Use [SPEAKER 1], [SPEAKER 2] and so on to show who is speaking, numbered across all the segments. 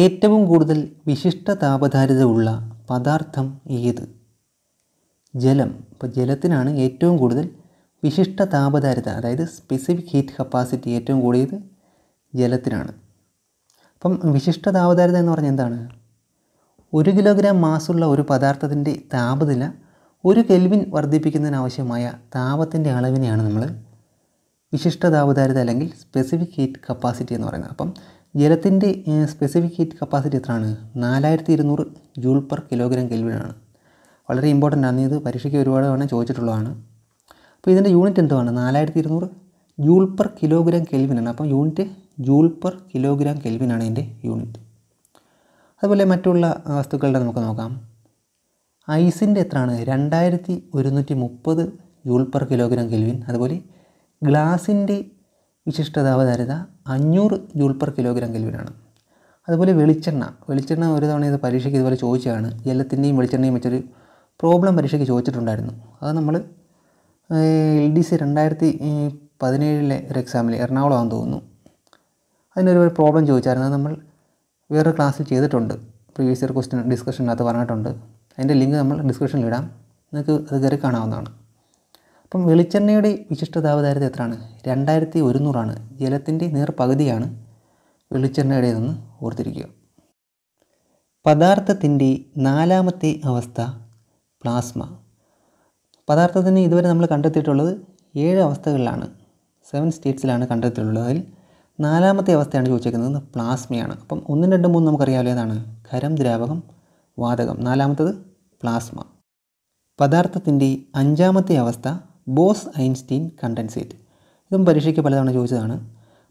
[SPEAKER 1] ഏറ്റവും കൂടുതൽ വിശിഷ്ട താപധാരിത ഉള്ള പദാർത്ഥം ഏത് ജലം ഇപ്പോൾ ജലത്തിനാണ് ഏറ്റവും കൂടുതൽ വിശിഷ്ട താപധാരിത അതായത് സ്പെസിഫിക് ഹീറ്റ് കപ്പാസിറ്റി ഏറ്റവും കൂടിയത് ജലത്തിനാണ് അപ്പം വിശിഷ്ട താപധാരിത എന്ന് പറഞ്ഞാൽ എന്താണ് ഒരു കിലോഗ്രാം മാസുള്ള ഒരു പദാർത്ഥത്തിൻ്റെ താപനില ഒരു കെൽവിൻ വർദ്ധിപ്പിക്കുന്നതിനാവശ്യമായ താപത്തിൻ്റെ അളവിനെയാണ് നമ്മൾ വിശിഷ്ട താപധാരിത അല്ലെങ്കിൽ സ്പെസിഫിക് ഹീറ്റ് കപ്പാസിറ്റി എന്ന് പറയുന്നത് അപ്പം ജലത്തിൻ്റെ സ്പെസിഫിക് ഹീറ്റ് കപ്പാസിറ്റി എത്രയാണ് നാലായിരത്തി ഇരുന്നൂറ് ജൂൾ പെർ കിലോഗ്രാം കെൽവിനാണ് വളരെ ഇമ്പോർട്ടൻ്റ് ആണ് ഇത് പരീക്ഷയ്ക്ക് ഒരുപാട് തവണ ചോദിച്ചിട്ടുള്ളതാണ് അപ്പോൾ ഇതിൻ്റെ യൂണിറ്റ് എന്തുവാണ് നാലായിരത്തി ഇരുന്നൂറ് ജൂൾ പെർ കിലോഗ്രാം കെൽവിനാണ് അപ്പം യൂണിറ്റ് ജൂൾ പെർ കിലോഗ്രാം കെൽവിനാണ് ഇതിൻ്റെ യൂണിറ്റ് അതുപോലെ മറ്റുള്ള വസ്തുക്കളുടെ നമുക്ക് നോക്കാം ഐസിൻ്റെ എത്രയാണ് രണ്ടായിരത്തി ഒരുന്നൂറ്റി മുപ്പത് ജൂൾ പെർ കിലോഗ്രാം കെൽവിൻ അതുപോലെ ഗ്ലാസിൻ്റെ വിശിഷ്ടത താപധാരിത അഞ്ഞൂറ് ജൂൾ പെർ കിലോഗ്രാം കെൽവിനാണ് അതുപോലെ വെളിച്ചെണ്ണ വെളിച്ചെണ്ണ ഒരു തവണ ഇത് പരീക്ഷയ്ക്ക് ഇതുപോലെ ചോദിച്ചതാണ് എല്ലാത്തിൻ്റെയും വെളിച്ചെണ്ണയും വെച്ചൊരു പ്രോബ്ലം പരീക്ഷയ്ക്ക് ചോദിച്ചിട്ടുണ്ടായിരുന്നു അത് നമ്മൾ എൽ ഡി സി രണ്ടായിരത്തി പതിനേഴിലെ ഒരു എക്സാമിൽ എറണാകുളമാണെന്ന് തോന്നുന്നു അതിനൊരു പ്രോബ്ലം ചോദിച്ചായിരുന്നു അത് നമ്മൾ വേറെ ക്ലാസ്സിൽ ചെയ്തിട്ടുണ്ട് പ്രീവിയസ് ഇയർ ക്വസ്റ്റ്യൻ ഡിസ്കഷനകത്ത് പറഞ്ഞിട്ടുണ്ട് അതിൻ്റെ ലിങ്ക് നമ്മൾ ഡിസ്ക്രിപ്ഷനിലിടാം നിങ്ങൾക്ക് അത് കയറി കാണാവുന്നതാണ് അപ്പം വെളിച്ചെണ്ണയുടെ വിശിഷ്ട താപദാരിദ്ര്യം എത്രയാണ് രണ്ടായിരത്തി ഒരുന്നൂറാണ് ജലത്തിൻ്റെ നേർ പകുതിയാണ് വെളിച്ചെണ്ണയുടേതെന്ന് ഓർത്തിരിക്കുക പദാർത്ഥത്തിൻ്റെ നാലാമത്തെ അവസ്ഥ പ്ലാസ്മ പദാർത്ഥത്തിന് ഇതുവരെ നമ്മൾ കണ്ടെത്തിയിട്ടുള്ളത് ഏഴ് അവസ്ഥകളിലാണ് സെവൻ സ്റ്റേറ്റ്സിലാണ് കണ്ടെത്തിയിട്ടുള്ളത് അതിൽ നാലാമത്തെ അവസ്ഥയാണ് ചോദിച്ചേക്കുന്നത് പ്ലാസ്മയാണ് അപ്പം ഒന്നും രണ്ടും മൂന്നും നമുക്കറിയാമല്ലോ ഏതാണ് ഖരം ദ്രാവകം വാതകം നാലാമത്തത് പ്ലാസ്മ പദാർത്ഥത്തിൻ്റെ അഞ്ചാമത്തെ അവസ്ഥ ബോസ് ഐൻസ്റ്റീൻ കണ്ടൻസേറ്റ് ഇതും പരീക്ഷയ്ക്ക് പലതവണ ചോദിച്ചതാണ്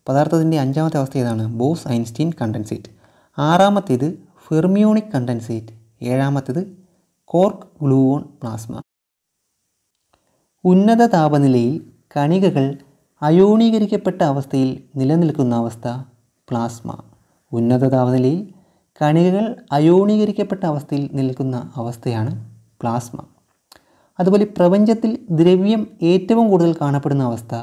[SPEAKER 1] പദാർത്ഥത്തിൻ്റെ അഞ്ചാമത്തെ അവസ്ഥ ഏതാണ് ബോസ് ഐൻസ്റ്റീൻ കണ്ടൻസേറ്റ് ആറാമത്തേത് ഫെർമിയോണിക് കണ്ടൻസേറ്റ് ഏഴാമത്തേത് കോർക്ക് ഗ്ലൂവോൺ പ്ലാസ്മ ഉന്നത താപനിലയിൽ കണികകൾ അയോണീകരിക്കപ്പെട്ട അവസ്ഥയിൽ നിലനിൽക്കുന്ന അവസ്ഥ പ്ലാസ്മ ഉന്നത താപനിലയിൽ കണികകൾ അയോണീകരിക്കപ്പെട്ട അവസ്ഥയിൽ നിൽക്കുന്ന അവസ്ഥയാണ് പ്ലാസ്മ അതുപോലെ പ്രപഞ്ചത്തിൽ ദ്രവ്യം ഏറ്റവും കൂടുതൽ കാണപ്പെടുന്ന അവസ്ഥ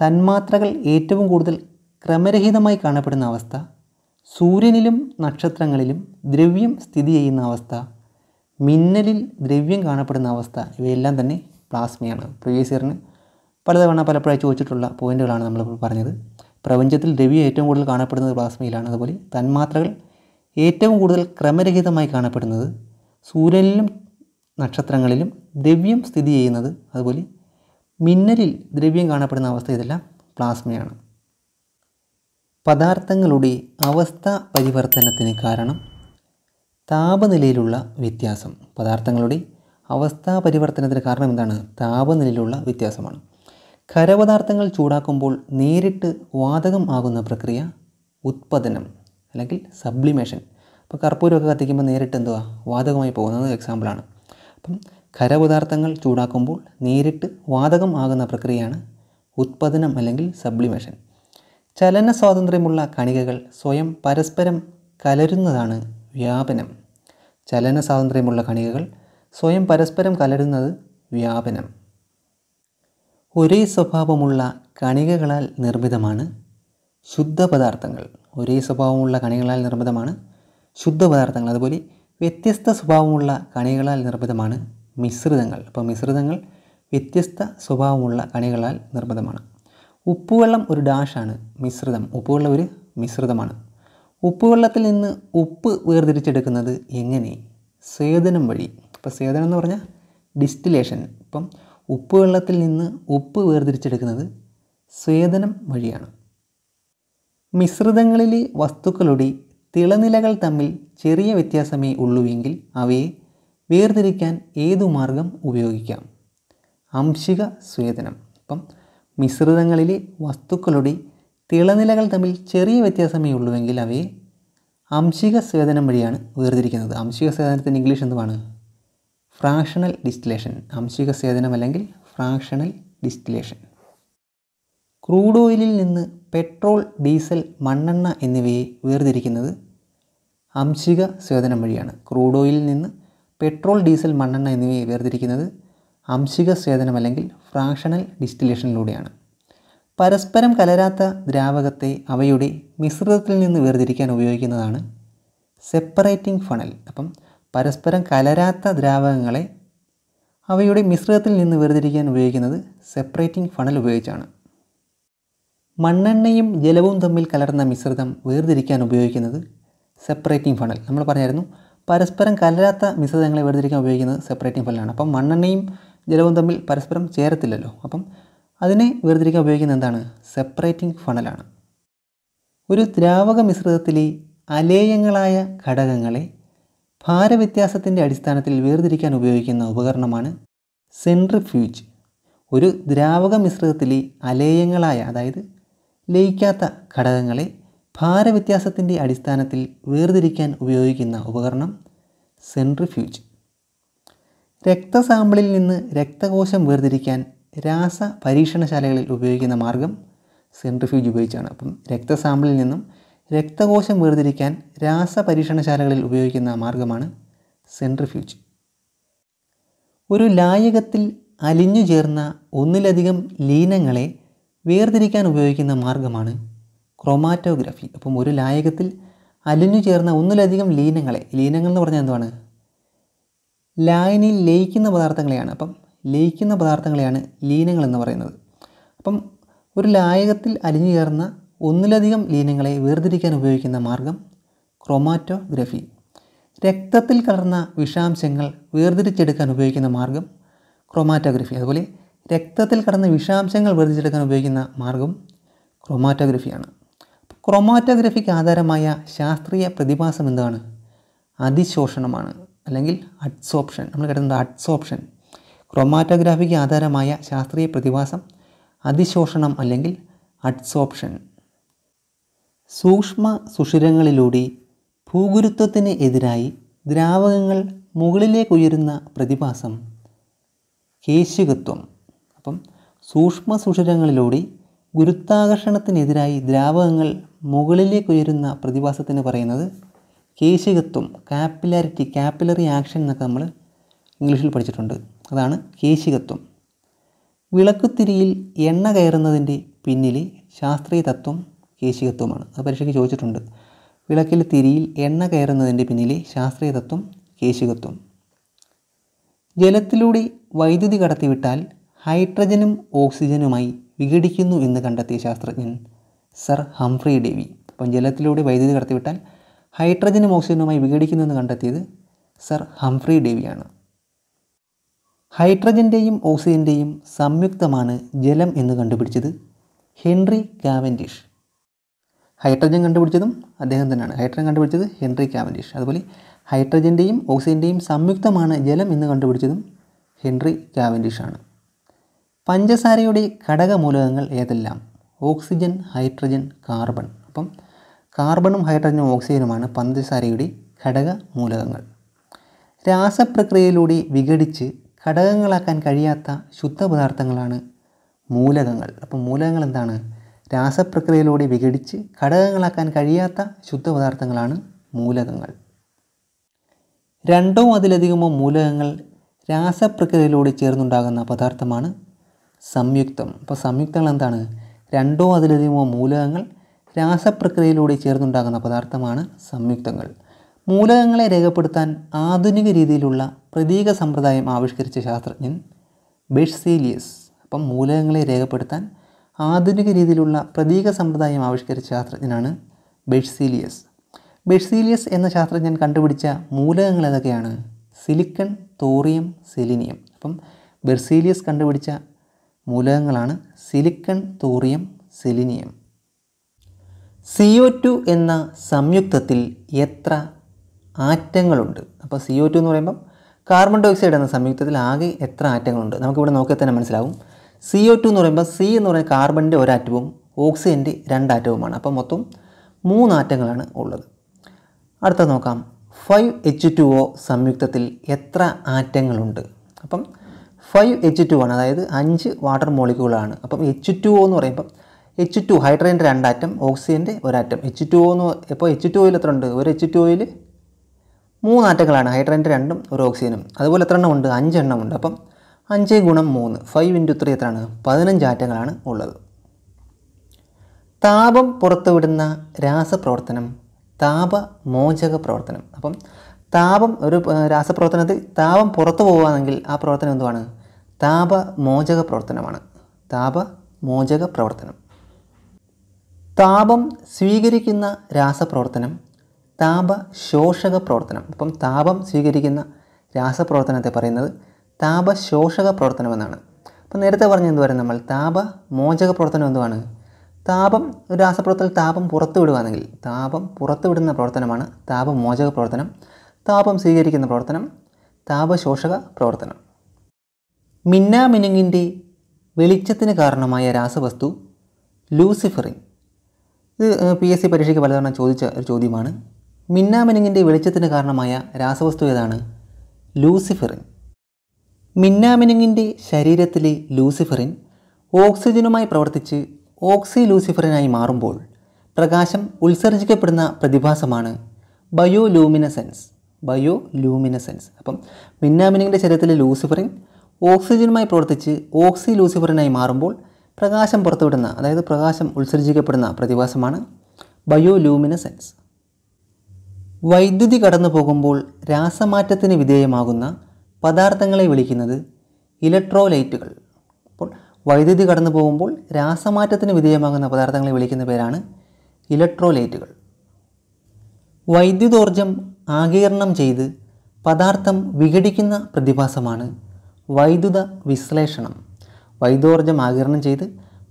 [SPEAKER 1] തന്മാത്രകൾ ഏറ്റവും കൂടുതൽ ക്രമരഹിതമായി കാണപ്പെടുന്ന അവസ്ഥ സൂര്യനിലും നക്ഷത്രങ്ങളിലും ദ്രവ്യം സ്ഥിതി ചെയ്യുന്ന അവസ്ഥ മിന്നലിൽ ദ്രവ്യം കാണപ്പെടുന്ന അവസ്ഥ ഇവയെല്ലാം തന്നെ പ്ലാസ്മയാണ് പ്രീവിയസ് ഇയറിന് പലതവണ പലപ്പോഴായി ചോദിച്ചിട്ടുള്ള പോയിന്റുകളാണ് നമ്മളിപ്പോൾ പറഞ്ഞത് പ്രപഞ്ചത്തിൽ ദ്രവ്യം ഏറ്റവും കൂടുതൽ കാണപ്പെടുന്നത് പ്ലാസ്മയിലാണ് അതുപോലെ തന്മാത്രകൾ ഏറ്റവും കൂടുതൽ ക്രമരഹിതമായി കാണപ്പെടുന്നത് സൂര്യനിലും നക്ഷത്രങ്ങളിലും ദ്രവ്യം സ്ഥിതി ചെയ്യുന്നത് അതുപോലെ മിന്നലിൽ ദ്രവ്യം കാണപ്പെടുന്ന അവസ്ഥ ഇതെല്ലാം പ്ലാസ്മയാണ് പദാർത്ഥങ്ങളുടെ അവസ്ഥ പരിവർത്തനത്തിന് കാരണം താപനിലയിലുള്ള വ്യത്യാസം പദാർത്ഥങ്ങളുടെ അവസ്ഥാ പരിവർത്തനത്തിന് കാരണം എന്താണ് താപനിലയിലുള്ള വ്യത്യാസമാണ് ഖരപദാർത്ഥങ്ങൾ ചൂടാക്കുമ്പോൾ നേരിട്ട് വാതകം ആകുന്ന പ്രക്രിയ ഉത്പതനം അല്ലെങ്കിൽ സബ്ലിമേഷൻ ഇപ്പോൾ കർപ്പൂരമൊക്കെ കത്തിക്കുമ്പോൾ നേരിട്ട് എന്തുവാ വാതകമായി പോകുന്നത് എക്സാമ്പിളാണ് അപ്പം ഖരപദാർത്ഥങ്ങൾ ചൂടാക്കുമ്പോൾ നേരിട്ട് വാതകം ആകുന്ന പ്രക്രിയയാണ് ഉത്പതനം അല്ലെങ്കിൽ സബ്ലിമേഷൻ ചലന സ്വാതന്ത്ര്യമുള്ള കണികകൾ സ്വയം പരസ്പരം കലരുന്നതാണ് വ്യാപനം ചലന സ്വാതന്ത്ര്യമുള്ള കണികകൾ സ്വയം പരസ്പരം കലരുന്നത് വ്യാപനം ഒരേ സ്വഭാവമുള്ള കണികകളാൽ നിർമ്മിതമാണ് ശുദ്ധ പദാർത്ഥങ്ങൾ ഒരേ സ്വഭാവമുള്ള കണികളാൽ നിർമ്മിതമാണ് ശുദ്ധ പദാർത്ഥങ്ങൾ അതുപോലെ വ്യത്യസ്ത സ്വഭാവമുള്ള കണികളാൽ നിർമ്മിതമാണ് മിശ്രിതങ്ങൾ അപ്പോൾ മിശ്രിതങ്ങൾ വ്യത്യസ്ത സ്വഭാവമുള്ള കണികളാൽ നിർമ്മിതമാണ് ഉപ്പുവെള്ളം ഒരു ഡാഷാണ് മിശ്രിതം ഉപ്പുവെള്ളം ഒരു മിശ്രിതമാണ് ഉപ്പുവെള്ളത്തിൽ നിന്ന് ഉപ്പ് വേർതിരിച്ചെടുക്കുന്നത് എങ്ങനെ സേതനം വഴി ഇപ്പോൾ സേതനം എന്ന് പറഞ്ഞാൽ ഡിസ്റ്റിലേഷൻ ഇപ്പം ഉപ്പുവെള്ളത്തിൽ നിന്ന് ഉപ്പ് വേർതിരിച്ചെടുക്കുന്നത് സേതനം വഴിയാണ് മിശ്രിതങ്ങളിലെ വസ്തുക്കളുടെ തിളനിലകൾ തമ്മിൽ ചെറിയ വ്യത്യാസമേ ഉള്ളൂവെങ്കിൽ അവയെ വേർതിരിക്കാൻ ഏതു മാർഗം ഉപയോഗിക്കാം അംശിക സ്വേദനം അപ്പം മിശ്രിതങ്ങളിലെ വസ്തുക്കളുടെ തിളനിലകൾ തമ്മിൽ ചെറിയ വ്യത്യാസമേ ഉള്ളൂവെങ്കിൽ അവയെ അംശിക സ്വേദനം വഴിയാണ് വേർതിരിക്കുന്നത് അംശിക സ്വേദനത്തിന് ഇംഗ്ലീഷ് എന്തുമാണ് ഫ്രാക്ഷണൽ ഡിസ്റ്റിലേഷൻ അംശിക സ്വേദനം അല്ലെങ്കിൽ ഫ്രാക്ഷണൽ ഡിസ്റ്റിലേഷൻ ക്രൂഡ് ഓയിലിൽ നിന്ന് പെട്രോൾ ഡീസൽ മണ്ണെണ്ണ എന്നിവയെ വേർതിരിക്കുന്നത് അംശിക സ്വേദനം വഴിയാണ് ക്രൂഡ് ഓയിലിൽ നിന്ന് പെട്രോൾ ഡീസൽ മണ്ണെണ്ണ എന്നിവയെ വേർതിരിക്കുന്നത് അംശിക സ്വേദനം അല്ലെങ്കിൽ ഫ്രാക്ഷണൽ ഡിസ്റ്റിലേഷനിലൂടെയാണ് പരസ്പരം കലരാത്ത ദ്രാവകത്തെ അവയുടെ മിശ്രിതത്തിൽ നിന്ന് വേർതിരിക്കാൻ ഉപയോഗിക്കുന്നതാണ് സെപ്പറേറ്റിംഗ് ഫണൽ അപ്പം പരസ്പരം കലരാത്ത ദ്രാവകങ്ങളെ അവയുടെ മിശ്രിതത്തിൽ നിന്ന് വേർതിരിക്കാൻ ഉപയോഗിക്കുന്നത് സെപ്പറേറ്റിംഗ് ഫണൽ ഉപയോഗിച്ചാണ് മണ്ണെണ്ണയും ജലവും തമ്മിൽ കലർന്ന മിശ്രിതം വേർതിരിക്കാൻ ഉപയോഗിക്കുന്നത് സെപ്പറേറ്റിംഗ് ഫണൽ നമ്മൾ പറഞ്ഞായിരുന്നു പരസ്പരം കലരാത്ത മിശ്രിതങ്ങളെ വേർതിരിക്കാൻ ഉപയോഗിക്കുന്നത് സെപ്പറേറ്റിംഗ് ഫണലാണ് അപ്പം മണ്ണെണ്ണയും ജലവും തമ്മിൽ പരസ്പരം ചേരത്തില്ലല്ലോ അപ്പം അതിനെ വേർതിരിക്കാൻ ഉപയോഗിക്കുന്നത് എന്താണ് സെപ്പറേറ്റിംഗ് ഫണലാണ് ഒരു ദ്രാവക മിശ്രിതത്തിലെ അലേയങ്ങളായ ഘടകങ്ങളെ ഭാരവ്യത്യാസത്തിൻ്റെ അടിസ്ഥാനത്തിൽ വേർതിരിക്കാൻ ഉപയോഗിക്കുന്ന ഉപകരണമാണ് സെൻട്രിഫ്യൂജ് ഒരു ദ്രാവക മിശ്രിതത്തിലെ അലേയങ്ങളായ അതായത് ലയിക്കാത്ത ഘടകങ്ങളെ ഭാരവ്യത്യാസത്തിൻ്റെ അടിസ്ഥാനത്തിൽ വേർതിരിക്കാൻ ഉപയോഗിക്കുന്ന ഉപകരണം സെൻട്രിഫ്യൂജ് രക്തസാമ്പിളിൽ നിന്ന് രക്തകോശം വേർതിരിക്കാൻ രാസ പരീക്ഷണശാലകളിൽ ഉപയോഗിക്കുന്ന മാർഗം സെൻട്രിഫ്യൂജ് ഉപയോഗിച്ചാണ് അപ്പം രക്തസാമ്പിളിൽ നിന്നും രക്തകോശം വേർതിരിക്കാൻ രാസ പരീക്ഷണശാലകളിൽ ഉപയോഗിക്കുന്ന മാർഗമാണ് സെൻട്രിഫ്യൂജ് ഒരു ലായകത്തിൽ അലിഞ്ഞു ചേർന്ന ഒന്നിലധികം ലീനങ്ങളെ വേർതിരിക്കാൻ ഉപയോഗിക്കുന്ന മാർഗമാണ് ക്രോമാറ്റോഗ്രഫി അപ്പം ഒരു ലായകത്തിൽ അലിഞ്ഞു ചേർന്ന ഒന്നിലധികം ലീനങ്ങളെ ലീനങ്ങൾ എന്ന് പറഞ്ഞാൽ എന്താണ് ലായനിയിൽ ലയിക്കുന്ന പദാർത്ഥങ്ങളെയാണ് അപ്പം ലയിക്കുന്ന പദാർത്ഥങ്ങളെയാണ് ലീനങ്ങൾ എന്ന് പറയുന്നത് അപ്പം ഒരു ലായകത്തിൽ അലിഞ്ഞു ചേർന്ന ഒന്നിലധികം ലീനങ്ങളെ വേർതിരിക്കാൻ ഉപയോഗിക്കുന്ന മാർഗം ക്രോമാറ്റോഗ്രഫി രക്തത്തിൽ കലർന്ന വിഷാംശങ്ങൾ വേർതിരിച്ചെടുക്കാൻ ഉപയോഗിക്കുന്ന മാർഗം ക്രോമാറ്റോഗ്രഫി അതുപോലെ രക്തത്തിൽ കടന്ന് വിഷാംശങ്ങൾ വേർതിച്ചെടുക്കാൻ ഉപയോഗിക്കുന്ന മാർഗം ക്രൊമാറ്റോഗ്രഫിയാണ് ക്രൊമാറ്റോഗ്രഫിക്ക് ആധാരമായ ശാസ്ത്രീയ പ്രതിഭാസം എന്താണ് അതിശോഷണമാണ് അല്ലെങ്കിൽ അഡ്സോപ്ഷൻ നമ്മൾ കിടന്നത് അഡ്സോപ്ഷൻ ക്രൊമാറ്റോഗ്രാഫിക്ക് ആധാരമായ ശാസ്ത്രീയ പ്രതിഭാസം അതിശോഷണം അല്ലെങ്കിൽ അഡ്സോപ്ഷൻ സൂക്ഷ്മ സുഷിരങ്ങളിലൂടെ ഭൂഗുരുത്വത്തിന് എതിരായി ദ്രാവകങ്ങൾ മുകളിലേക്കുയരുന്ന പ്രതിഭാസം കേശികത്വം അപ്പം സൂക്ഷ്മ സുഷിരങ്ങളിലൂടെ ഗുരുത്വാകർഷണത്തിനെതിരായി ദ്രാവകങ്ങൾ മുകളിലേക്ക് ഉയരുന്ന പ്രതിഭാസത്തിന് പറയുന്നത് കേശികത്വം കാപ്പിലാരിറ്റി കാപ്പിലറി ആക്ഷൻ എന്നൊക്കെ നമ്മൾ ഇംഗ്ലീഷിൽ പഠിച്ചിട്ടുണ്ട് അതാണ് കേശികത്വം വിളക്കുത്തിരിയിൽ എണ്ണ കയറുന്നതിൻ്റെ പിന്നിലെ ശാസ്ത്രീയ തത്വം കേശികത്വമാണ് അത് പരീക്ഷയ്ക്ക് ചോദിച്ചിട്ടുണ്ട് വിളക്കിൽ തിരിയിൽ എണ്ണ കയറുന്നതിൻ്റെ പിന്നിലെ ശാസ്ത്രീയ തത്വം കേശികത്വം ജലത്തിലൂടെ വൈദ്യുതി കടത്തിവിട്ടാൽ ഹൈഡ്രജനും ഓക്സിജനുമായി വിഘടിക്കുന്നു എന്ന് കണ്ടെത്തിയ ശാസ്ത്രജ്ഞൻ സർ ഹംഫ്രി ഡേവി അപ്പം ജലത്തിലൂടെ വൈദ്യുതി കടത്തിവിട്ടാൽ ഹൈഡ്രജനും ഓക്സിജനുമായി വിഘടിക്കുന്നു എന്ന് കണ്ടെത്തിയത് സർ ഹംഫ്രി ഡേവിയാണ് ഹൈഡ്രജൻ്റെയും ഓക്സിജൻ്റെയും സംയുക്തമാണ് ജലം എന്ന് കണ്ടുപിടിച്ചത് ഹെൻറി കാവൻഡിഷ് ഹൈഡ്രജൻ കണ്ടുപിടിച്ചതും അദ്ദേഹം തന്നെയാണ് ഹൈഡ്രജൻ കണ്ടുപിടിച്ചത് ഹെൻറി കാവൻഡിഷ് അതുപോലെ ഹൈഡ്രജൻ്റെയും ഓക്സിജൻ്റെയും സംയുക്തമാണ് ജലം എന്ന് കണ്ടുപിടിച്ചതും ഹെൻറി കാവൻഡിഷാണ് പഞ്ചസാരയുടെ ഘടകമൂലകങ്ങൾ ഏതെല്ലാം ഓക്സിജൻ ഹൈഡ്രജൻ കാർബൺ അപ്പം കാർബണും ഹൈഡ്രജനും ഓക്സിജനുമാണ് പഞ്ചസാരയുടെ ഘടക മൂലകങ്ങൾ രാസപ്രക്രിയയിലൂടെ വിഘടിച്ച് ഘടകങ്ങളാക്കാൻ കഴിയാത്ത ശുദ്ധപദാർത്ഥങ്ങളാണ് മൂലകങ്ങൾ അപ്പം മൂലകങ്ങൾ എന്താണ് രാസപ്രക്രിയയിലൂടെ വിഘടിച്ച് ഘടകങ്ങളാക്കാൻ കഴിയാത്ത ശുദ്ധപദാർത്ഥങ്ങളാണ് മൂലകങ്ങൾ രണ്ടോ അതിലധികമോ മൂലകങ്ങൾ രാസപ്രക്രിയയിലൂടെ ചേർന്നുണ്ടാകുന്ന പദാർത്ഥമാണ് സംയുക്തം അപ്പോൾ സംയുക്തങ്ങൾ എന്താണ് രണ്ടോ അതിലധികമോ മൂലകങ്ങൾ രാസപ്രക്രിയയിലൂടെ ചേർന്നുണ്ടാകുന്ന പദാർത്ഥമാണ് സംയുക്തങ്ങൾ മൂലകങ്ങളെ രേഖപ്പെടുത്താൻ ആധുനിക രീതിയിലുള്ള പ്രതീക സമ്പ്രദായം ആവിഷ്കരിച്ച ശാസ്ത്രജ്ഞൻ ബെഷ്സീലിയസ് അപ്പം മൂലകങ്ങളെ രേഖപ്പെടുത്താൻ ആധുനിക രീതിയിലുള്ള പ്രതീക സമ്പ്രദായം ആവിഷ്കരിച്ച ശാസ്ത്രജ്ഞനാണ് ബെഷ്സീലിയസ് ബെഷ്സീലിയസ് എന്ന ശാസ്ത്രജ്ഞൻ കണ്ടുപിടിച്ച മൂലകങ്ങൾ ഏതൊക്കെയാണ് സിലിക്കൺ തോറിയം സെലിനിയം അപ്പം ബെർസീലിയസ് കണ്ടുപിടിച്ച മൂലകങ്ങളാണ് silicon thorium selenium C O two എന്ന സംയുക്തത്തിൽ എത്ര ആറ്റങ്ങളുണ്ട് അപ്പോൾ സി ഒ ടു എന്ന് പറയുമ്പം കാർബൺ ഡയോക്സൈഡ് എന്ന സംയുക്തത്തിൽ ആകെ എത്ര ആറ്റങ്ങളുണ്ട് നമുക്കിവിടെ നോക്കിയാൽ തന്നെ മനസ്സിലാവും സി ഒ ടു എന്ന് പറയുമ്പോൾ സി എന്ന് പറയുന്ന കാർബണിൻ്റെ ഒരാറ്റവും ഓക്സിജൻ്റെ രണ്ടാറ്റവുമാണ് അപ്പോൾ മൊത്തം മൂന്നാറ്റങ്ങളാണ് ഉള്ളത് അടുത്തത് നോക്കാം ഫൈവ് എച്ച് ടു ഒ സംയുക്തത്തിൽ എത്ര ആറ്റങ്ങളുണ്ട് അപ്പം ഫൈവ് എച്ച് ടു ആണ് അതായത് അഞ്ച് വാട്ടർ മോളിക്യൂളാണ് അപ്പം എച്ച് ടു എന്ന് പറയുമ്പം എച്ച് ടു ഹൈഡ്രജൻ്റെ രണ്ടാറ്റം ഓക്സിജൻ്റെ ഒരാറ്റം എച്ച് ടു എന്ന് ഇപ്പോൾ എച്ച് ടു ഓയിൽ എത്ര ഉണ്ട് ഒരു എച്ച് ടു ഓയിൽ മൂന്ന് ആറ്റങ്ങളാണ് ഹൈഡ്രജൻ്റെ രണ്ടും ഒരു ഓക്സിജനും അതുപോലെ എത്ര എണ്ണം ഉണ്ട് എണ്ണം ഉണ്ട് അപ്പം അഞ്ച് ഗുണം മൂന്ന് ഫൈവ് ഇൻറ്റു ത്രീ എത്രയാണ് പതിനഞ്ച് ആറ്റങ്ങളാണ് ഉള്ളത് താപം പുറത്തുവിടുന്ന രാസപ്രവർത്തനം താപമോചക പ്രവർത്തനം അപ്പം താപം ഒരു രാസപ്രവർത്തനത്തിൽ താപം പുറത്തു പോകുകയാണെങ്കിൽ ആ പ്രവർത്തനം എന്തുവാണ് താപമോചക പ്രവർത്തനമാണ് താപമോചക പ്രവർത്തനം താപം സ്വീകരിക്കുന്ന രാസപ്രവർത്തനം താപശോഷക പ്രവർത്തനം അപ്പം താപം സ്വീകരിക്കുന്ന രാസപ്രവർത്തനത്തെ പറയുന്നത് താപശോഷക പ്രവർത്തനം എന്നാണ് അപ്പം നേരത്തെ പറഞ്ഞ എന്തുവരെ നമ്മൾ താപമോചക പ്രവർത്തനം എന്തുവാണ് താപം ഒരു രാസപ്രവർത്തനം താപം പുറത്തു വിടുകയാണെങ്കിൽ താപം പുറത്തു വിടുന്ന പ്രവർത്തനമാണ് താപമോചക പ്രവർത്തനം താപം സ്വീകരിക്കുന്ന പ്രവർത്തനം താപശോഷക പ്രവർത്തനം മിന്നാമിനുങ്ങിൻ്റെ വെളിച്ചത്തിന് കാരണമായ രാസവസ്തു ലൂസിഫറിൻ ഇത് പി എസ് സി പരീക്ഷയ്ക്ക് പലതവണ ചോദിച്ച ഒരു ചോദ്യമാണ് മിന്നാമിനുങ്ങിൻ്റെ വെളിച്ചത്തിന് കാരണമായ രാസവസ്തു ഏതാണ് ലൂസിഫറിൻ മിന്നാമിനുങ്ങിൻ്റെ ശരീരത്തിലെ ലൂസിഫറിൻ ഓക്സിജനുമായി പ്രവർത്തിച്ച് ഓക്സി ലൂസിഫറിനായി മാറുമ്പോൾ പ്രകാശം ഉത്സർജിക്കപ്പെടുന്ന പ്രതിഭാസമാണ് ബയോലൂമിനസെൻസ് ബയോലൂമിനസെൻസ് അപ്പം മിന്നാമിനുങ്ങിൻ്റെ ശരീരത്തിലെ ലൂസിഫറിൻ ഓക്സിജനുമായി പ്രവർത്തിച്ച് ഓക്സി ലൂസിഫറിനായി മാറുമ്പോൾ പ്രകാശം പുറത്തുവിടുന്ന അതായത് പ്രകാശം ഉത്സർജിക്കപ്പെടുന്ന പ്രതിഭാസമാണ് ബയോലൂമിനസെൻസ് വൈദ്യുതി കടന്നു പോകുമ്പോൾ രാസമാറ്റത്തിന് വിധേയമാകുന്ന പദാർത്ഥങ്ങളെ വിളിക്കുന്നത് ഇലക്ട്രോലൈറ്റുകൾ അപ്പോൾ വൈദ്യുതി കടന്നു പോകുമ്പോൾ രാസമാറ്റത്തിന് വിധേയമാകുന്ന പദാർത്ഥങ്ങളെ വിളിക്കുന്ന പേരാണ് ഇലക്ട്രോലൈറ്റുകൾ വൈദ്യുതോർജം ആകീർണം ചെയ്ത് പദാർത്ഥം വിഘടിക്കുന്ന പ്രതിഭാസമാണ് വൈദ്യുത വിശ്ലേഷണം വൈദ്യോർജ്ജം ആകിരണം ചെയ്ത്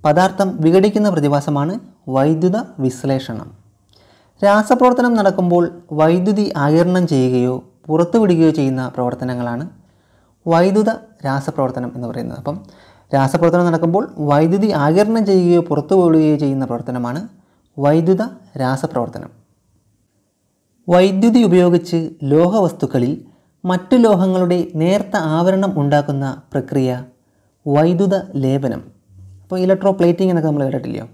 [SPEAKER 1] പദാർത്ഥം വിഘടിക്കുന്ന പ്രതിഭാസമാണ് വൈദ്യുത വിശ്ലേഷണം രാസപ്രവർത്തനം നടക്കുമ്പോൾ വൈദ്യുതി ആകിരണം ചെയ്യുകയോ പുറത്തുവിടുകയോ ചെയ്യുന്ന പ്രവർത്തനങ്ങളാണ് വൈദ്യുത രാസപ്രവർത്തനം എന്ന് പറയുന്നത് അപ്പം രാസപ്രവർത്തനം നടക്കുമ്പോൾ വൈദ്യുതി ആകിരണം ചെയ്യുകയോ പുറത്തു വിടുകയോ ചെയ്യുന്ന പ്രവർത്തനമാണ് വൈദ്യുത രാസപ്രവർത്തനം വൈദ്യുതി ഉപയോഗിച്ച് ലോഹവസ്തുക്കളിൽ മറ്റു ലോഹങ്ങളുടെ നേർത്ത ആവരണം ഉണ്ടാക്കുന്ന പ്രക്രിയ വൈദ്യുത ലേപനം അപ്പോൾ ഇലക്ട്രോ പ്ലേറ്റിംഗ് എന്നൊക്കെ നമ്മൾ കേട്ടിട്ടില്ലയോ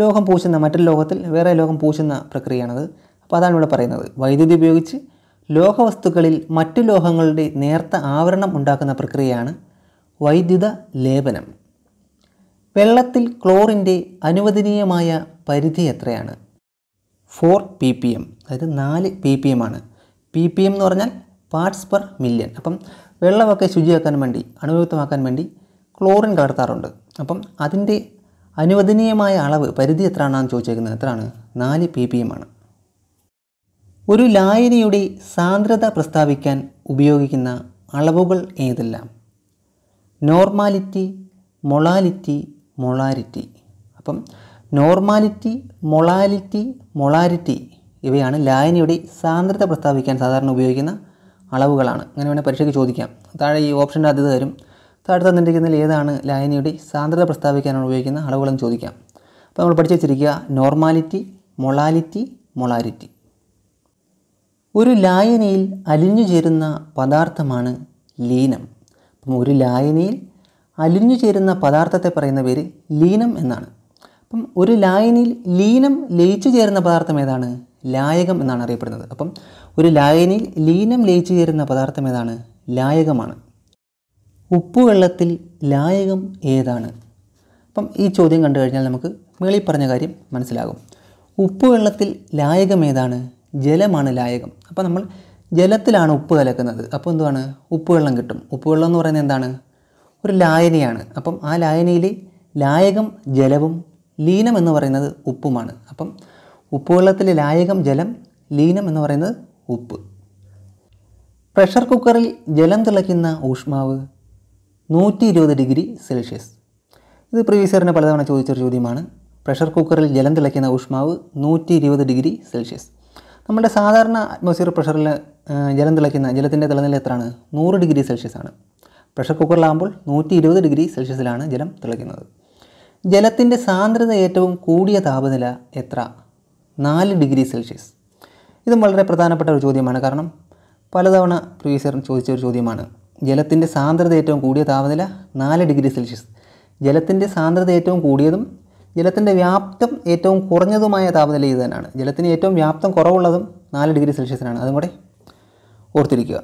[SPEAKER 1] ലോഹം പൂശുന്ന മറ്റൊരു ലോഹത്തിൽ വേറെ ലോഹം പൂശുന്ന പ്രക്രിയയാണത് അപ്പോൾ അതാണ് ഇവിടെ പറയുന്നത് വൈദ്യുതി ഉപയോഗിച്ച് ലോഹവസ്തുക്കളിൽ മറ്റു ലോഹങ്ങളുടെ നേർത്ത ആവരണം ഉണ്ടാക്കുന്ന പ്രക്രിയയാണ് വൈദ്യുത ലേപനം വെള്ളത്തിൽ ക്ലോറിൻ്റെ അനുവദനീയമായ പരിധി എത്രയാണ് ഫോർ പി പി എം അതായത് നാല് പി പി എം ആണ് പി പി എം എന്ന് പറഞ്ഞാൽ പാർട്സ് പെർ മില്യൺ അപ്പം വെള്ളമൊക്കെ ശുചിയാക്കാൻ വേണ്ടി അണുവിയുക്തമാക്കാൻ വേണ്ടി ക്ലോറിൻ കലർത്താറുണ്ട് അപ്പം അതിൻ്റെ അനുവദനീയമായ അളവ് പരിധി എത്രയാണെന്ന് ചോദിച്ചേക്കുന്നത് എത്രയാണ് നാല് പി പി എം ആണ് ഒരു ലായനിയുടെ സാന്ദ്രത പ്രസ്താവിക്കാൻ ഉപയോഗിക്കുന്ന അളവുകൾ ഏതെല്ലാം നോർമാലിറ്റി മൊളാലിറ്റി മൊളാരിറ്റി അപ്പം നോർമാലിറ്റി മൊളാലിറ്റി മൊളാരിറ്റി ഇവയാണ് ലായനിയുടെ സാന്ദ്രത പ്രസ്താവിക്കാൻ സാധാരണ ഉപയോഗിക്കുന്ന അളവുകളാണ് അങ്ങനെ വേണേൽ പരീക്ഷയ്ക്ക് ചോദിക്കാം താഴെ ഈ ഓപ്ഷൻ്റെ അത് തരും താഴെ തന്നിരിക്കുന്നതിൽ ഏതാണ് ലായനിയുടെ സാന്ദ്രത പ്രസ്താവിക്കാനാണ് ഉപയോഗിക്കുന്ന അളവുകളെന്ന് ചോദിക്കാം അപ്പോൾ നമ്മൾ പഠിച്ചു വെച്ചിരിക്കുക നോർമാലിറ്റി മൊളാലിറ്റി മൊളാലിറ്റി ഒരു ലായനിയിൽ അലിഞ്ഞു ചേരുന്ന പദാർത്ഥമാണ് ലീനം അപ്പം ഒരു ലായനിയിൽ അലിഞ്ഞു ചേരുന്ന പദാർത്ഥത്തെ പറയുന്ന പേര് ലീനം എന്നാണ് അപ്പം ഒരു ലായനിയിൽ ലീനം ലയിച്ചു ചേരുന്ന പദാർത്ഥം ഏതാണ് ലായകം എന്നാണ് അറിയപ്പെടുന്നത് അപ്പം ഒരു ലായനിൽ ലീനം ലയിച്ചു ചേരുന്ന പദാർത്ഥം ഏതാണ് ലായകമാണ് ഉപ്പുവെള്ളത്തിൽ ലായകം ഏതാണ് അപ്പം ഈ ചോദ്യം കണ്ടു കഴിഞ്ഞാൽ നമുക്ക് മേളിൽ പറഞ്ഞ കാര്യം മനസ്സിലാകും ഉപ്പുവെള്ളത്തിൽ ലായകം ഏതാണ് ജലമാണ് ലായകം അപ്പോൾ നമ്മൾ ജലത്തിലാണ് ഉപ്പ് കലക്കുന്നത് അപ്പോൾ എന്തുവാണ് ഉപ്പുവെള്ളം കിട്ടും ഉപ്പുവെള്ളം എന്ന് പറയുന്നത് എന്താണ് ഒരു ലായനിയാണ് അപ്പം ആ ലായനിയിൽ ലായകം ജലവും ലീനം എന്ന് പറയുന്നത് ഉപ്പുമാണ് അപ്പം ഉപ്പുവെള്ളത്തിലെ ലായകം ജലം ലീനം എന്ന് പറയുന്നത് ഉപ്പ് പ്രഷർ കുക്കറിൽ ജലം തിളയ്ക്കുന്ന ഊഷ്മാവ് നൂറ്റി ഇരുപത് ഡിഗ്രി സെൽഷ്യസ് ഇത് പ്രീവിയസ് ഇയറിനെ പലതവണ ചോദിച്ചൊരു ചോദ്യമാണ് പ്രഷർ കുക്കറിൽ ജലം തിളയ്ക്കുന്ന ഊഷ്മാവ് നൂറ്റി ഇരുപത് ഡിഗ്രി സെൽഷ്യസ് നമ്മുടെ സാധാരണ അറ്റ്മോസ്ഫിയർ പ്രഷറിൽ ജലം തിളയ്ക്കുന്ന ജലത്തിൻ്റെ തിളനില എത്രയാണ് നൂറ് ഡിഗ്രി സെൽഷ്യസ് ആണ് പ്രഷർ കുക്കറിലാകുമ്പോൾ നൂറ്റി ഇരുപത് ഡിഗ്രി സെൽഷ്യസിലാണ് ജലം തിളയ്ക്കുന്നത് ജലത്തിൻ്റെ സാന്ദ്രത ഏറ്റവും കൂടിയ താപനില എത്ര നാല് ഡിഗ്രി സെൽഷ്യസ് ഇതും വളരെ പ്രധാനപ്പെട്ട ഒരു ചോദ്യമാണ് കാരണം പലതവണ പ്രീവിയസ് ഇയർ ചോദിച്ച ഒരു ചോദ്യമാണ് ജലത്തിൻ്റെ സാന്ദ്രത ഏറ്റവും കൂടിയ താപനില നാല് ഡിഗ്രി സെൽഷ്യസ് ജലത്തിൻ്റെ സാന്ദ്രത ഏറ്റവും കൂടിയതും ജലത്തിൻ്റെ വ്യാപ്തം ഏറ്റവും കുറഞ്ഞതുമായ താപനില ഇത് തന്നെയാണ് ജലത്തിന് ഏറ്റവും വ്യാപ്തം കുറവുള്ളതും നാല് ഡിഗ്രി സെൽഷ്യസിനാണ് അതും കൂടെ ഓർത്തിരിക്കുക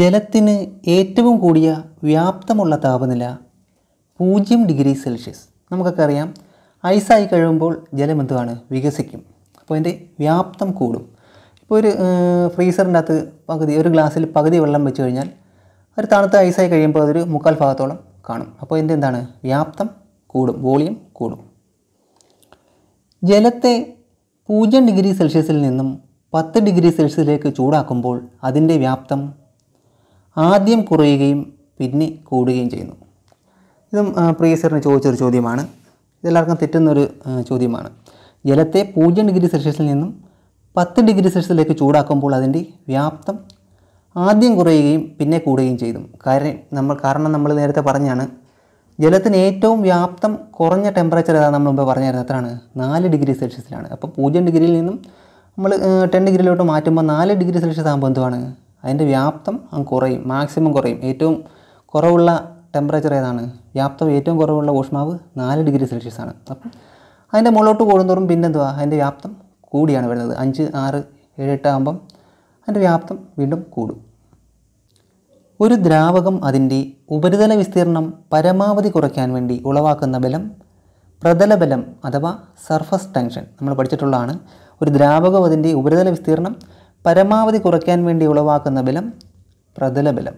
[SPEAKER 1] ജലത്തിന് ഏറ്റവും കൂടിയ വ്യാപ്തമുള്ള താപനില പൂജ്യം ഡിഗ്രി സെൽഷ്യസ് നമുക്കൊക്കെ അറിയാം ഐസായി കഴിയുമ്പോൾ ജലം എന്തുവാണ് വികസിക്കും അപ്പോൾ അതിൻ്റെ വ്യാപ്തം കൂടും ഇപ്പോൾ ഒരു ഫ്രീസറിൻ്റെ അകത്ത് പകുതി ഒരു ഗ്ലാസ്സിൽ പകുതി വെള്ളം വെച്ച് കഴിഞ്ഞാൽ ഒരു തണുത്ത ഐസായി കഴിയുമ്പോൾ അതൊരു മുക്കാൽ ഭാഗത്തോളം കാണും അപ്പോൾ അതിൻ്റെ എന്താണ് വ്യാപ്തം കൂടും വോളിയം കൂടും ജലത്തെ പൂജ്യം ഡിഗ്രി സെൽഷ്യസിൽ നിന്നും പത്ത് ഡിഗ്രി സെൽഷ്യസിലേക്ക് ചൂടാക്കുമ്പോൾ അതിൻ്റെ വ്യാപ്തം ആദ്യം കുറയുകയും പിന്നെ കൂടുകയും ചെയ്യുന്നു ഇതും പ്രിയസറിന് ചോദിച്ചൊരു ചോദ്യമാണ് ഇതെല്ലാവർക്കും തെറ്റുന്നൊരു ചോദ്യമാണ് ജലത്തെ പൂജ്യം ഡിഗ്രി സെൽഷ്യസിൽ നിന്നും പത്ത് ഡിഗ്രി സെൽഷ്യസിലേക്ക് ചൂടാക്കുമ്പോൾ അതിൻ്റെ വ്യാപ്തം ആദ്യം കുറയുകയും പിന്നെ കൂടുകയും ചെയ്തു കാര്യം നമ്മൾ കാരണം നമ്മൾ നേരത്തെ പറഞ്ഞാണ് ജലത്തിന് ഏറ്റവും വ്യാപ്തം കുറഞ്ഞ ടെമ്പറേച്ചർ ഏതാണ് നമ്മൾ മുമ്പ് പറഞ്ഞായിരുന്നു എത്രയാണ് നാല് ഡിഗ്രി സെൽഷ്യസിലാണ് അപ്പോൾ പൂജ്യം ഡിഗ്രിയിൽ നിന്നും നമ്മൾ ടെൻ ഡിഗ്രിയിലോട്ട് മാറ്റുമ്പോൾ നാല് ഡിഗ്രി സെൽഷ്യസ് ആകുമ്പോൾ എന്തുവാണ് അതിൻ്റെ വ്യാപ്തം കുറയും മാക്സിമം കുറയും ഏറ്റവും കുറവുള്ള ടെമ്പറേച്ചർ ഏതാണ് വ്യാപ്തം ഏറ്റവും കുറവുള്ള ഊഷ്മാവ് നാല് ഡിഗ്രി സെൽഷ്യസ് ആണ് അപ്പം അതിൻ്റെ മുകളിലോട്ട് കൂടുന്നതോറും പിന്നെന്തുവാ അതിൻ്റെ വ്യാപ്തം കൂടിയാണ് വരുന്നത് അഞ്ച് ആറ് ഏഴ് എട്ട് ആകുമ്പം അതിൻ്റെ വ്യാപ്തം വീണ്ടും കൂടും ഒരു ദ്രാവകം അതിൻ്റെ ഉപരിതല വിസ്തീർണം പരമാവധി കുറയ്ക്കാൻ വേണ്ടി ഉളവാക്കുന്ന ബലം പ്രതല ബലം അഥവാ സർഫസ് ടെൻഷൻ നമ്മൾ പഠിച്ചിട്ടുള്ളതാണ് ഒരു ദ്രാവകം അതിൻ്റെ ഉപരിതല വിസ്തീർണം പരമാവധി കുറയ്ക്കാൻ വേണ്ടി ഉളവാക്കുന്ന ബലം പ്രതലബലം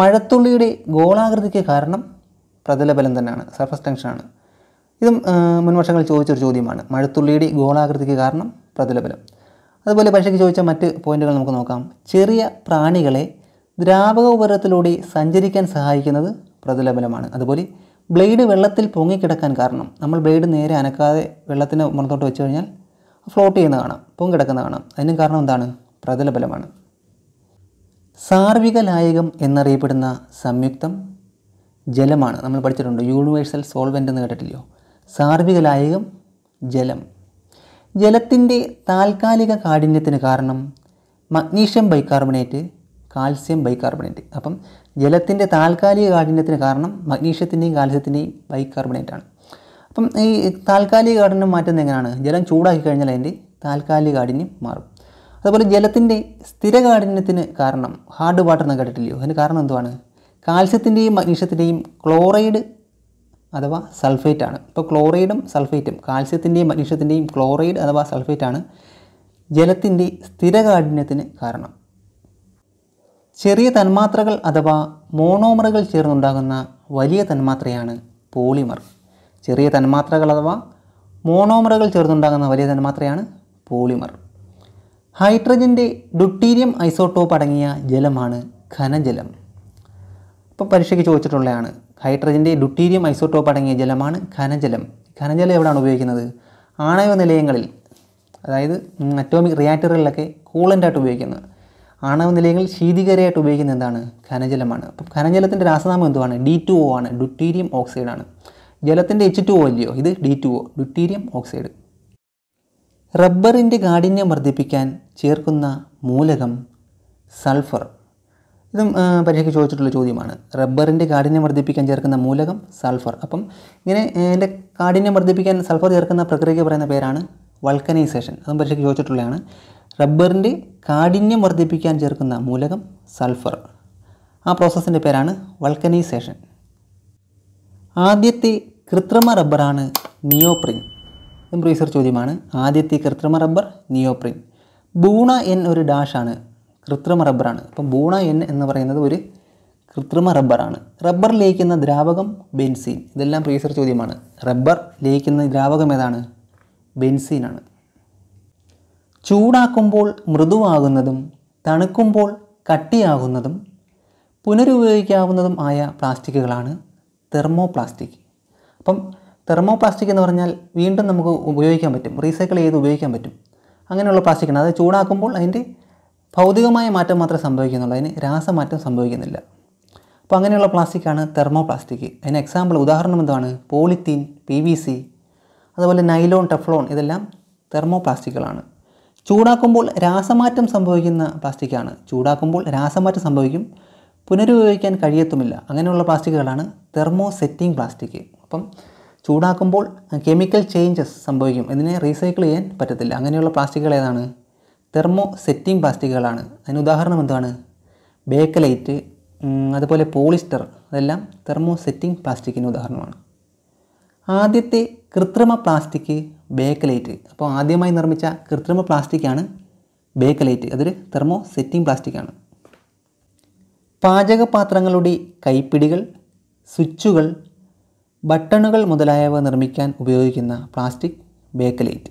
[SPEAKER 1] മഴത്തുള്ളിയുടെ ഗോളാകൃതിക്ക് കാരണം പ്രതലബലം തന്നെയാണ് സർഫസ് ടെൻഷനാണ് ഇതും മുൻവർഷങ്ങളിൽ ചോദിച്ചൊരു ചോദ്യമാണ് മഴത്തുള്ളിയുടെ ഗോളാകൃതിക്ക് കാരണം പ്രതലബലം അതുപോലെ പക്ഷേക്ക് ചോദിച്ച മറ്റ് പോയിന്റുകൾ നമുക്ക് നോക്കാം ചെറിയ പ്രാണികളെ ദ്രാവക ഉപരത്തിലൂടെ സഞ്ചരിക്കാൻ സഹായിക്കുന്നത് പ്രതലബലമാണ് അതുപോലെ ബ്ലേഡ് വെള്ളത്തിൽ പൊങ്ങിക്കിടക്കാൻ കാരണം നമ്മൾ ബ്ലേഡ് നേരെ അനക്കാതെ വെള്ളത്തിന് മുറത്തോട്ട് വെച്ച് കഴിഞ്ഞാൽ ഫ്ലോട്ട് ചെയ്യുന്ന കാണാം പൊങ്ങിക്കിടക്കുന്ന കാണാം അതിനും കാരണം എന്താണ് പ്രതലബലമാണ് സാർവിക ലായകം എന്നറിയപ്പെടുന്ന സംയുക്തം ജലമാണ് നമ്മൾ പഠിച്ചിട്ടുണ്ട് യൂണിവേഴ്സൽ സോൾവെൻ്റ് എന്ന് കേട്ടിട്ടില്ലയോ സാർവിക ലായകം ജലം ജലത്തിൻ്റെ താൽക്കാലിക കാഠിന്യത്തിന് കാരണം മഗ്നീഷ്യം ബൈക്കാർബണേറ്റ് കാൽസ്യം ബൈക്കാർബണേറ്റ് അപ്പം ജലത്തിൻ്റെ താൽക്കാലിക കാഠിന്യത്തിന് കാരണം മഗ്നീഷ്യത്തിൻ്റെയും കാൽസ്യത്തിൻ്റെയും ആണ് അപ്പം ഈ താൽക്കാലിക കാഠിന്യം മാറ്റുന്നത് എങ്ങനെയാണ് ജലം ചൂടാക്കി കഴിഞ്ഞാൽ അതിൻ്റെ താൽക്കാലിക കാഠിന്യം മാറും അതുപോലെ ജലത്തിൻ്റെ സ്ഥിരകാഠിന്യത്തിന് കാരണം ഹാർഡ് വാട്ടർ എന്ന് കേട്ടിട്ടില്ലയോ അതിന് കാരണം എന്തുവാണ് കാൽസ്യത്തിൻ്റെയും മഗ്നീഷ്യത്തിൻ്റെയും ക്ലോറൈഡ് അഥവാ സൾഫേറ്റ് ആണ് ഇപ്പോൾ ക്ലോറൈഡും സൾഫേറ്റും കാൽസ്യത്തിൻ്റെയും മഗ്നീഷ്യത്തിൻ്റെയും ക്ലോറൈഡ് അഥവാ സൾഫേറ്റ് ആണ് ജലത്തിൻ്റെ സ്ഥിരകാഠിന്യത്തിന് കാരണം ചെറിയ തന്മാത്രകൾ അഥവാ മോണോമറുകൾ ചേർന്നുണ്ടാകുന്ന വലിയ തന്മാത്രയാണ് പോളിമർ ചെറിയ തന്മാത്രകൾ അഥവാ മോണോമറുകൾ ചേർന്നുണ്ടാകുന്ന വലിയ തന്മാത്രയാണ് പോളിമർ ഹൈഡ്രജൻ്റെ ഡുട്ടീരിയം ഐസോട്ടോപ്പ് അടങ്ങിയ ജലമാണ് ഖനജലം ഇപ്പോൾ പരീക്ഷയ്ക്ക് ചോദിച്ചിട്ടുള്ളതാണ് ഹൈഡ്രജൻ്റെ ഡുട്ടീരിയം ഐസോട്ടോപ്പ് അടങ്ങിയ ജലമാണ് ഖനജലം ഖനജലം എവിടെയാണ് ഉപയോഗിക്കുന്നത് ആണവ നിലയങ്ങളിൽ അതായത് അറ്റോമിക് റിയാക്ടറുകളിലൊക്കെ കൂളൻ്റായിട്ട് ഉപയോഗിക്കുന്നത് ആണവ നിലയങ്ങൾ ശീതികരയായിട്ട് ഉപയോഗിക്കുന്നത് എന്താണ് ഖനജലമാണ് അപ്പം ഖനജലത്തിൻ്റെ രാസനാമം എന്തുവാണ് ഡി ടു ഒ ആണ് ഡുട്ടീരിയം ഓക്സൈഡാണ് ജലത്തിൻ്റെ എച്ച് ടു ഒ അല്ലയോ ഇത് D two O deuterium oxide റബ്ബറിൻ്റെ കാഠിന്യം വർദ്ധിപ്പിക്കാൻ ചേർക്കുന്ന മൂലകം സൾഫർ ഇതും പരീക്ഷയ്ക്ക് ചോദിച്ചിട്ടുള്ള ചോദ്യമാണ് റബ്ബറിൻ്റെ കാഠിന്യം വർദ്ധിപ്പിക്കാൻ ചേർക്കുന്ന മൂലകം സൾഫർ അപ്പം ഇങ്ങനെ എൻ്റെ കാഠിന്യം വർദ്ധിപ്പിക്കാൻ സൾഫർ ചേർക്കുന്ന പ്രക്രിയയ്ക്ക് പറയുന്ന പേരാണ് വൾക്കനൈസേഷൻ അതും പരീക്ഷയ്ക്ക് ചോദിച്ചിട്ടുള്ളതാണ് റബ്ബറിൻ്റെ കാഠിന്യം വർദ്ധിപ്പിക്കാൻ ചേർക്കുന്ന മൂലകം സൾഫർ ആ പ്രോസസ്സിൻ്റെ പേരാണ് വൾക്കനൈസേഷൻ ആദ്യത്തെ കൃത്രിമ റബ്ബറാണ് നിയോപ്രിൻ എംബ്രീസർ ചോദ്യമാണ് ആദ്യത്തെ കൃത്രിമ റബ്ബർ നിയോപ്രിൻ ബൂണ എൻ ഒരു ഡാഷാണ് കൃത്രിമ റബ്ബറാണ് അപ്പം ബൂണ എൻ എന്ന് പറയുന്നത് ഒരു കൃത്രിമ റബ്ബറാണ് റബ്ബർ ലയിക്കുന്ന ദ്രാവകം ബെൻസീൻ ഇതെല്ലാം പ്രീസർ ചോദ്യമാണ് റബ്ബർ ലയിക്കുന്ന ദ്രാവകം ഏതാണ് ബെൻസീനാണ് ചൂടാക്കുമ്പോൾ മൃദുവാകുന്നതും തണുക്കുമ്പോൾ കട്ടിയാകുന്നതും പുനരുപയോഗിക്കാവുന്നതും ആയ പ്ലാസ്റ്റിക്കുകളാണ് പ്ലാസ്റ്റിക് അപ്പം പ്ലാസ്റ്റിക് എന്ന് പറഞ്ഞാൽ വീണ്ടും നമുക്ക് ഉപയോഗിക്കാൻ പറ്റും റീസൈക്കിൾ ചെയ്ത് ഉപയോഗിക്കാൻ പറ്റും അങ്ങനെയുള്ള പ്ലാസ്റ്റിക്കാണ് അത് ചൂടാക്കുമ്പോൾ അതിൻ്റെ ഭൗതികമായ മാറ്റം മാത്രമേ സംഭവിക്കുന്നുള്ളൂ അതിന് രാസമാറ്റം സംഭവിക്കുന്നില്ല അപ്പോൾ അങ്ങനെയുള്ള പ്ലാസ്റ്റിക്കാണ് പ്ലാസ്റ്റിക് അതിന് എക്സാമ്പിൾ ഉദാഹരണം എന്താണ് പോളിത്തീൻ പി വി സി അതുപോലെ നൈലോൺ ടെഫ്ലോൺ ഇതെല്ലാം പ്ലാസ്റ്റിക്കുകളാണ് ചൂടാക്കുമ്പോൾ രാസമാറ്റം സംഭവിക്കുന്ന പ്ലാസ്റ്റിക്കാണ് ചൂടാക്കുമ്പോൾ രാസമാറ്റം സംഭവിക്കും പുനരുപയോഗിക്കാൻ കഴിയത്തുമില്ല അങ്ങനെയുള്ള പ്ലാസ്റ്റിക്കുകളാണ് തെർമോ സെറ്റിംഗ് പ്ലാസ്റ്റിക് അപ്പം ചൂടാക്കുമ്പോൾ കെമിക്കൽ ചേഞ്ചസ് സംഭവിക്കും ഇതിനെ റീസൈക്കിൾ ചെയ്യാൻ പറ്റത്തില്ല അങ്ങനെയുള്ള പ്ലാസ്റ്റിക്കുകൾ ഏതാണ് തെർമോ സെറ്റിംഗ് പ്ലാസ്റ്റിക്കുകളാണ് അതിന് ഉദാഹരണം എന്താണ് ബേക്കലൈറ്റ് അതുപോലെ പോളിസ്റ്റർ അതെല്ലാം തെർമോ സെറ്റിംഗ് പ്ലാസ്റ്റിക്കിന് ഉദാഹരണമാണ് ആദ്യത്തെ കൃത്രിമ പ്ലാസ്റ്റിക് ബേക്കലൈറ്റ് അപ്പോൾ ആദ്യമായി നിർമ്മിച്ച കൃത്രിമ പ്ലാസ്റ്റിക്കാണ് ബേക്കലൈറ്റ് അതൊരു തെർമോ സെറ്റിംഗ് പ്ലാസ്റ്റിക്കാണ് പാചകപാത്രങ്ങളുടെ കൈപ്പിടികൾ സ്വിച്ചുകൾ ബട്ടണുകൾ മുതലായവ നിർമ്മിക്കാൻ ഉപയോഗിക്കുന്ന പ്ലാസ്റ്റിക് ബേക്കലൈറ്റ്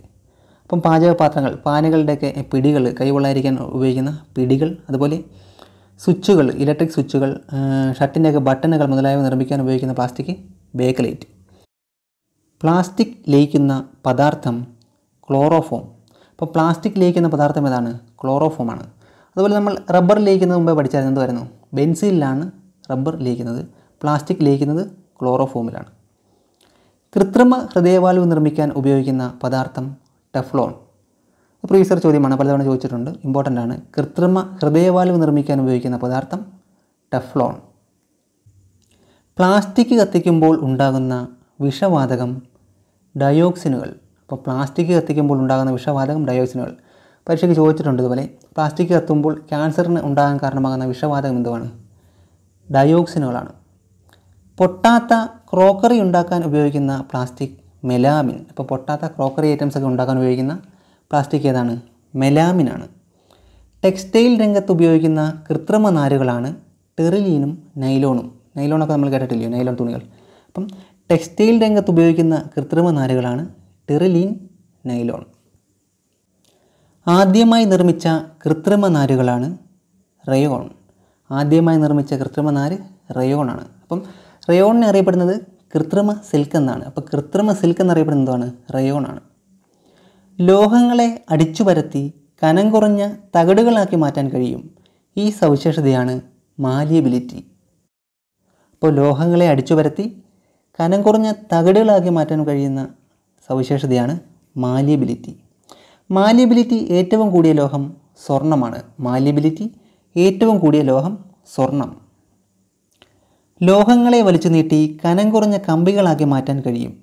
[SPEAKER 1] അപ്പം പാചകപാത്രങ്ങൾ പാനുകളുടെയൊക്കെ പിടികൾ കൈവളായിരിക്കാൻ ഉപയോഗിക്കുന്ന പിടികൾ അതുപോലെ സ്വിച്ചുകൾ ഇലക്ട്രിക് സ്വിച്ചുകൾ ഷട്ടിൻ്റെയൊക്കെ ബട്ടണുകൾ മുതലായവ നിർമ്മിക്കാൻ ഉപയോഗിക്കുന്ന പ്ലാസ്റ്റിക് ബേക്കലൈറ്റ് പ്ലാസ്റ്റിക് ലയിക്കുന്ന പദാർത്ഥം ക്ലോറോഫോം അപ്പോൾ പ്ലാസ്റ്റിക് ലയിക്കുന്ന പദാർത്ഥം ഏതാണ് ക്ലോറോഫോമാണ് അതുപോലെ നമ്മൾ റബ്ബർ ലയിക്കുന്നത് മുമ്പേ പഠിച്ചായിരുന്നു എന്തുമായിരുന്നു ബെൻസിലാണ് റബ്ബർ ലയിക്കുന്നത് പ്ലാസ്റ്റിക് ലയിക്കുന്നത് ക്ലോറോഫോമിലാണ് കൃത്രിമ ഹൃദയവാൽവ് നിർമ്മിക്കാൻ ഉപയോഗിക്കുന്ന പദാർത്ഥം ടെഫ്ലോൺ സർ ചോദ്യമാണ് പലതവണ ചോദിച്ചിട്ടുണ്ട് ഇമ്പോർട്ടൻ്റ് ആണ് കൃത്രിമ ഹൃദയവാൽവ് നിർമ്മിക്കാൻ ഉപയോഗിക്കുന്ന പദാർത്ഥം ടെഫ്ലോൺ പ്ലാസ്റ്റിക് കത്തിക്കുമ്പോൾ ഉണ്ടാകുന്ന വിഷവാതകം ഡയോക്സിനുകൾ അപ്പോൾ പ്ലാസ്റ്റിക് കത്തിക്കുമ്പോൾ ഉണ്ടാകുന്ന വിഷവാതകം ഡയോക്സിനുകൾ പരീക്ഷയ്ക്ക് ചോദിച്ചിട്ടുണ്ട് ഇതുപോലെ പ്ലാസ്റ്റിക് കത്തുമ്പോൾ ക്യാൻസറിന് ഉണ്ടാകാൻ കാരണമാകുന്ന വിഷവാതകം എന്തുവാണ് ഡയോക്സിനുകളാണ് പൊട്ടാത്ത ക്രോക്കറി ഉണ്ടാക്കാൻ ഉപയോഗിക്കുന്ന പ്ലാസ്റ്റിക് മെലാമിൻ ഇപ്പോൾ പൊട്ടാത്ത ക്രോക്കറി ഐറ്റംസ് ഒക്കെ ഉണ്ടാക്കാൻ ഉപയോഗിക്കുന്ന പ്ലാസ്റ്റിക് ഏതാണ് മെലാമിനാണ് ടെക്സ്റ്റൈൽ രംഗത്ത് ഉപയോഗിക്കുന്ന കൃത്രിമ നാരുകളാണ് ടെറിലീനും നൈലോണും നൈലോണൊക്കെ നമ്മൾ കേട്ടിട്ടില്ലയോ നൈലോൺ തുണികൾ അപ്പം ടെക്സ്റ്റൈൽ രംഗത്ത് ഉപയോഗിക്കുന്ന കൃത്രിമ നാരുകളാണ് ടെറിലീൻ നൈലോൺ ആദ്യമായി നിർമ്മിച്ച കൃത്രിമ നാരുകളാണ് റയോൺ ആദ്യമായി നിർമ്മിച്ച കൃത്രിമ നാര് റയോണാണ് അപ്പം റയോണിനെ അറിയപ്പെടുന്നത് കൃത്രിമ സിൽക്ക് എന്നാണ് അപ്പോൾ കൃത്രിമ സിൽക്ക് എന്നറിയപ്പെടുന്നത് എന്താണ് റയോണാണ് ലോഹങ്ങളെ അടിച്ചു പരത്തി കനം കുറഞ്ഞ തകടുകളാക്കി മാറ്റാൻ കഴിയും ഈ സവിശേഷതയാണ് മാലിയബിലിറ്റി അപ്പോൾ ലോഹങ്ങളെ അടിച്ചു പരത്തി കനം കുറഞ്ഞ തകടുകളാക്കി മാറ്റാൻ കഴിയുന്ന സവിശേഷതയാണ് മാലിയബിലിറ്റി മാലിയബിലിറ്റി ഏറ്റവും കൂടിയ ലോഹം സ്വർണ്ണമാണ് മാലിയബിലിറ്റി ഏറ്റവും കൂടിയ ലോഹം സ്വർണം ലോഹങ്ങളെ വലിച്ചു നീട്ടി കനം കുറഞ്ഞ കമ്പികളാക്കി മാറ്റാൻ കഴിയും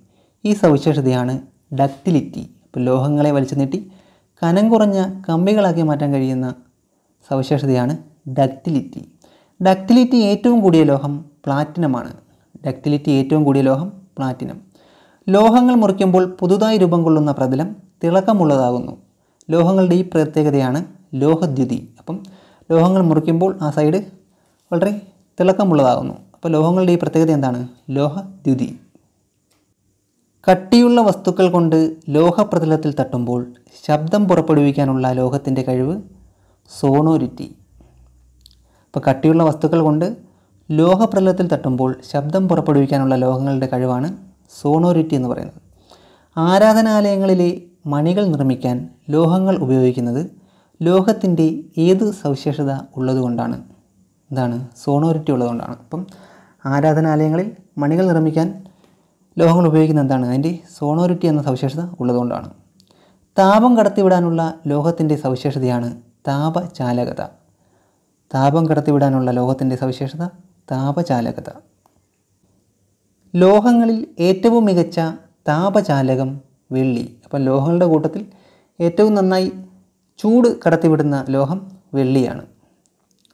[SPEAKER 1] ഈ സവിശേഷതയാണ് ഡക്റ്റിലിറ്റി ഇപ്പോൾ ലോഹങ്ങളെ വലിച്ചു നീട്ടി കനം കുറഞ്ഞ കമ്പികളാക്കി മാറ്റാൻ കഴിയുന്ന സവിശേഷതയാണ് ഡക്റ്റിലിറ്റി ഡക്റ്റിലിറ്റി ഏറ്റവും കൂടിയ ലോഹം പ്ലാറ്റിനമാണ് ഡക്റ്റിലിറ്റി ഏറ്റവും കൂടിയ ലോഹം പ്ലാറ്റിനം ലോഹങ്ങൾ മുറിക്കുമ്പോൾ പുതുതായി രൂപം കൊള്ളുന്ന പ്രതലം തിളക്കമുള്ളതാകുന്നു ലോഹങ്ങളുടെ ഈ പ്രത്യേകതയാണ് ലോഹദ്യുതി അപ്പം ലോഹങ്ങൾ മുറിക്കുമ്പോൾ ആ സൈഡ് വളരെ തിളക്കമുള്ളതാകുന്നു അപ്പോൾ ലോഹങ്ങളുടെ ഈ പ്രത്യേകത എന്താണ് ലോഹദ്യുതി കട്ടിയുള്ള വസ്തുക്കൾ കൊണ്ട് ലോഹപ്രതലത്തിൽ തട്ടുമ്പോൾ ശബ്ദം പുറപ്പെടുവിക്കാനുള്ള ലോഹത്തിൻ്റെ കഴിവ് സോണോരിറ്റി അപ്പോൾ കട്ടിയുള്ള വസ്തുക്കൾ കൊണ്ട് ലോഹപ്രതലത്തിൽ തട്ടുമ്പോൾ ശബ്ദം പുറപ്പെടുവിക്കാനുള്ള ലോഹങ്ങളുടെ കഴിവാണ് സോണോരിറ്റി എന്ന് പറയുന്നത് ആരാധനാലയങ്ങളിലെ മണികൾ നിർമ്മിക്കാൻ ലോഹങ്ങൾ ഉപയോഗിക്കുന്നത് ലോഹത്തിൻ്റെ ഏത് സവിശേഷത ഉള്ളതുകൊണ്ടാണ് എന്താണ് സോണോരിറ്റി ഉള്ളതുകൊണ്ടാണ് അപ്പം ആരാധനാലയങ്ങളിൽ മണികൾ നിർമ്മിക്കാൻ ലോഹങ്ങൾ ഉപയോഗിക്കുന്ന എന്താണ് അതിൻ്റെ സോണോരിറ്റി എന്ന സവിശേഷത ഉള്ളതുകൊണ്ടാണ് താപം കടത്തിവിടാനുള്ള ലോഹത്തിൻ്റെ സവിശേഷതയാണ് താപചാലകത താപം കടത്തിവിടാനുള്ള ലോഹത്തിൻ്റെ സവിശേഷത താപചാലകത ലോഹങ്ങളിൽ ഏറ്റവും മികച്ച താപചാലകം വെള്ളി അപ്പോൾ ലോഹങ്ങളുടെ കൂട്ടത്തിൽ ഏറ്റവും നന്നായി ചൂട് കടത്തിവിടുന്ന ലോഹം വെള്ളിയാണ്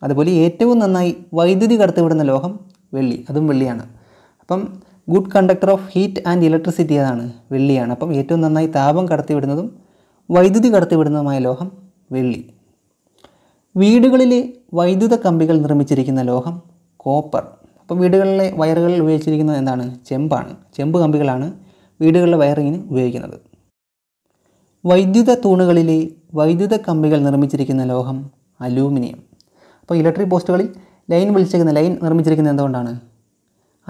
[SPEAKER 1] അതുപോലെ ഏറ്റവും നന്നായി വൈദ്യുതി കടത്തിവിടുന്ന ലോഹം വെള്ളി അതും വെള്ളിയാണ് അപ്പം good conductor of heat and electricity ഏതാണ് വെള്ളിയാണ് അപ്പം ഏറ്റവും നന്നായി താപം കടത്തിവിടുന്നതും വൈദ്യുതി കടത്തിവിടുന്നതുമായ ലോഹം വെള്ളി വീടുകളിലെ വൈദ്യുത കമ്പികൾ നിർമ്മിച്ചിരിക്കുന്ന ലോഹം കോപ്പർ അപ്പം വീടുകളിലെ വയറുകളിൽ ഉപയോഗിച്ചിരിക്കുന്നത് എന്താണ് ചെമ്പാണ് ചെമ്പ് കമ്പികളാണ് വീടുകളിലെ വയറിങ്ങിന് ഉപയോഗിക്കുന്നത് വൈദ്യുത തൂണുകളിലെ വൈദ്യുത കമ്പികൾ നിർമ്മിച്ചിരിക്കുന്ന ലോഹം അലൂമിനിയം അപ്പോൾ ഇലക്ട്രിക് പോസ്റ്റുകളിൽ ലൈൻ വിളിച്ചിരിക്കുന്ന ലൈൻ നിർമ്മിച്ചിരിക്കുന്നത് എന്തുകൊണ്ടാണ്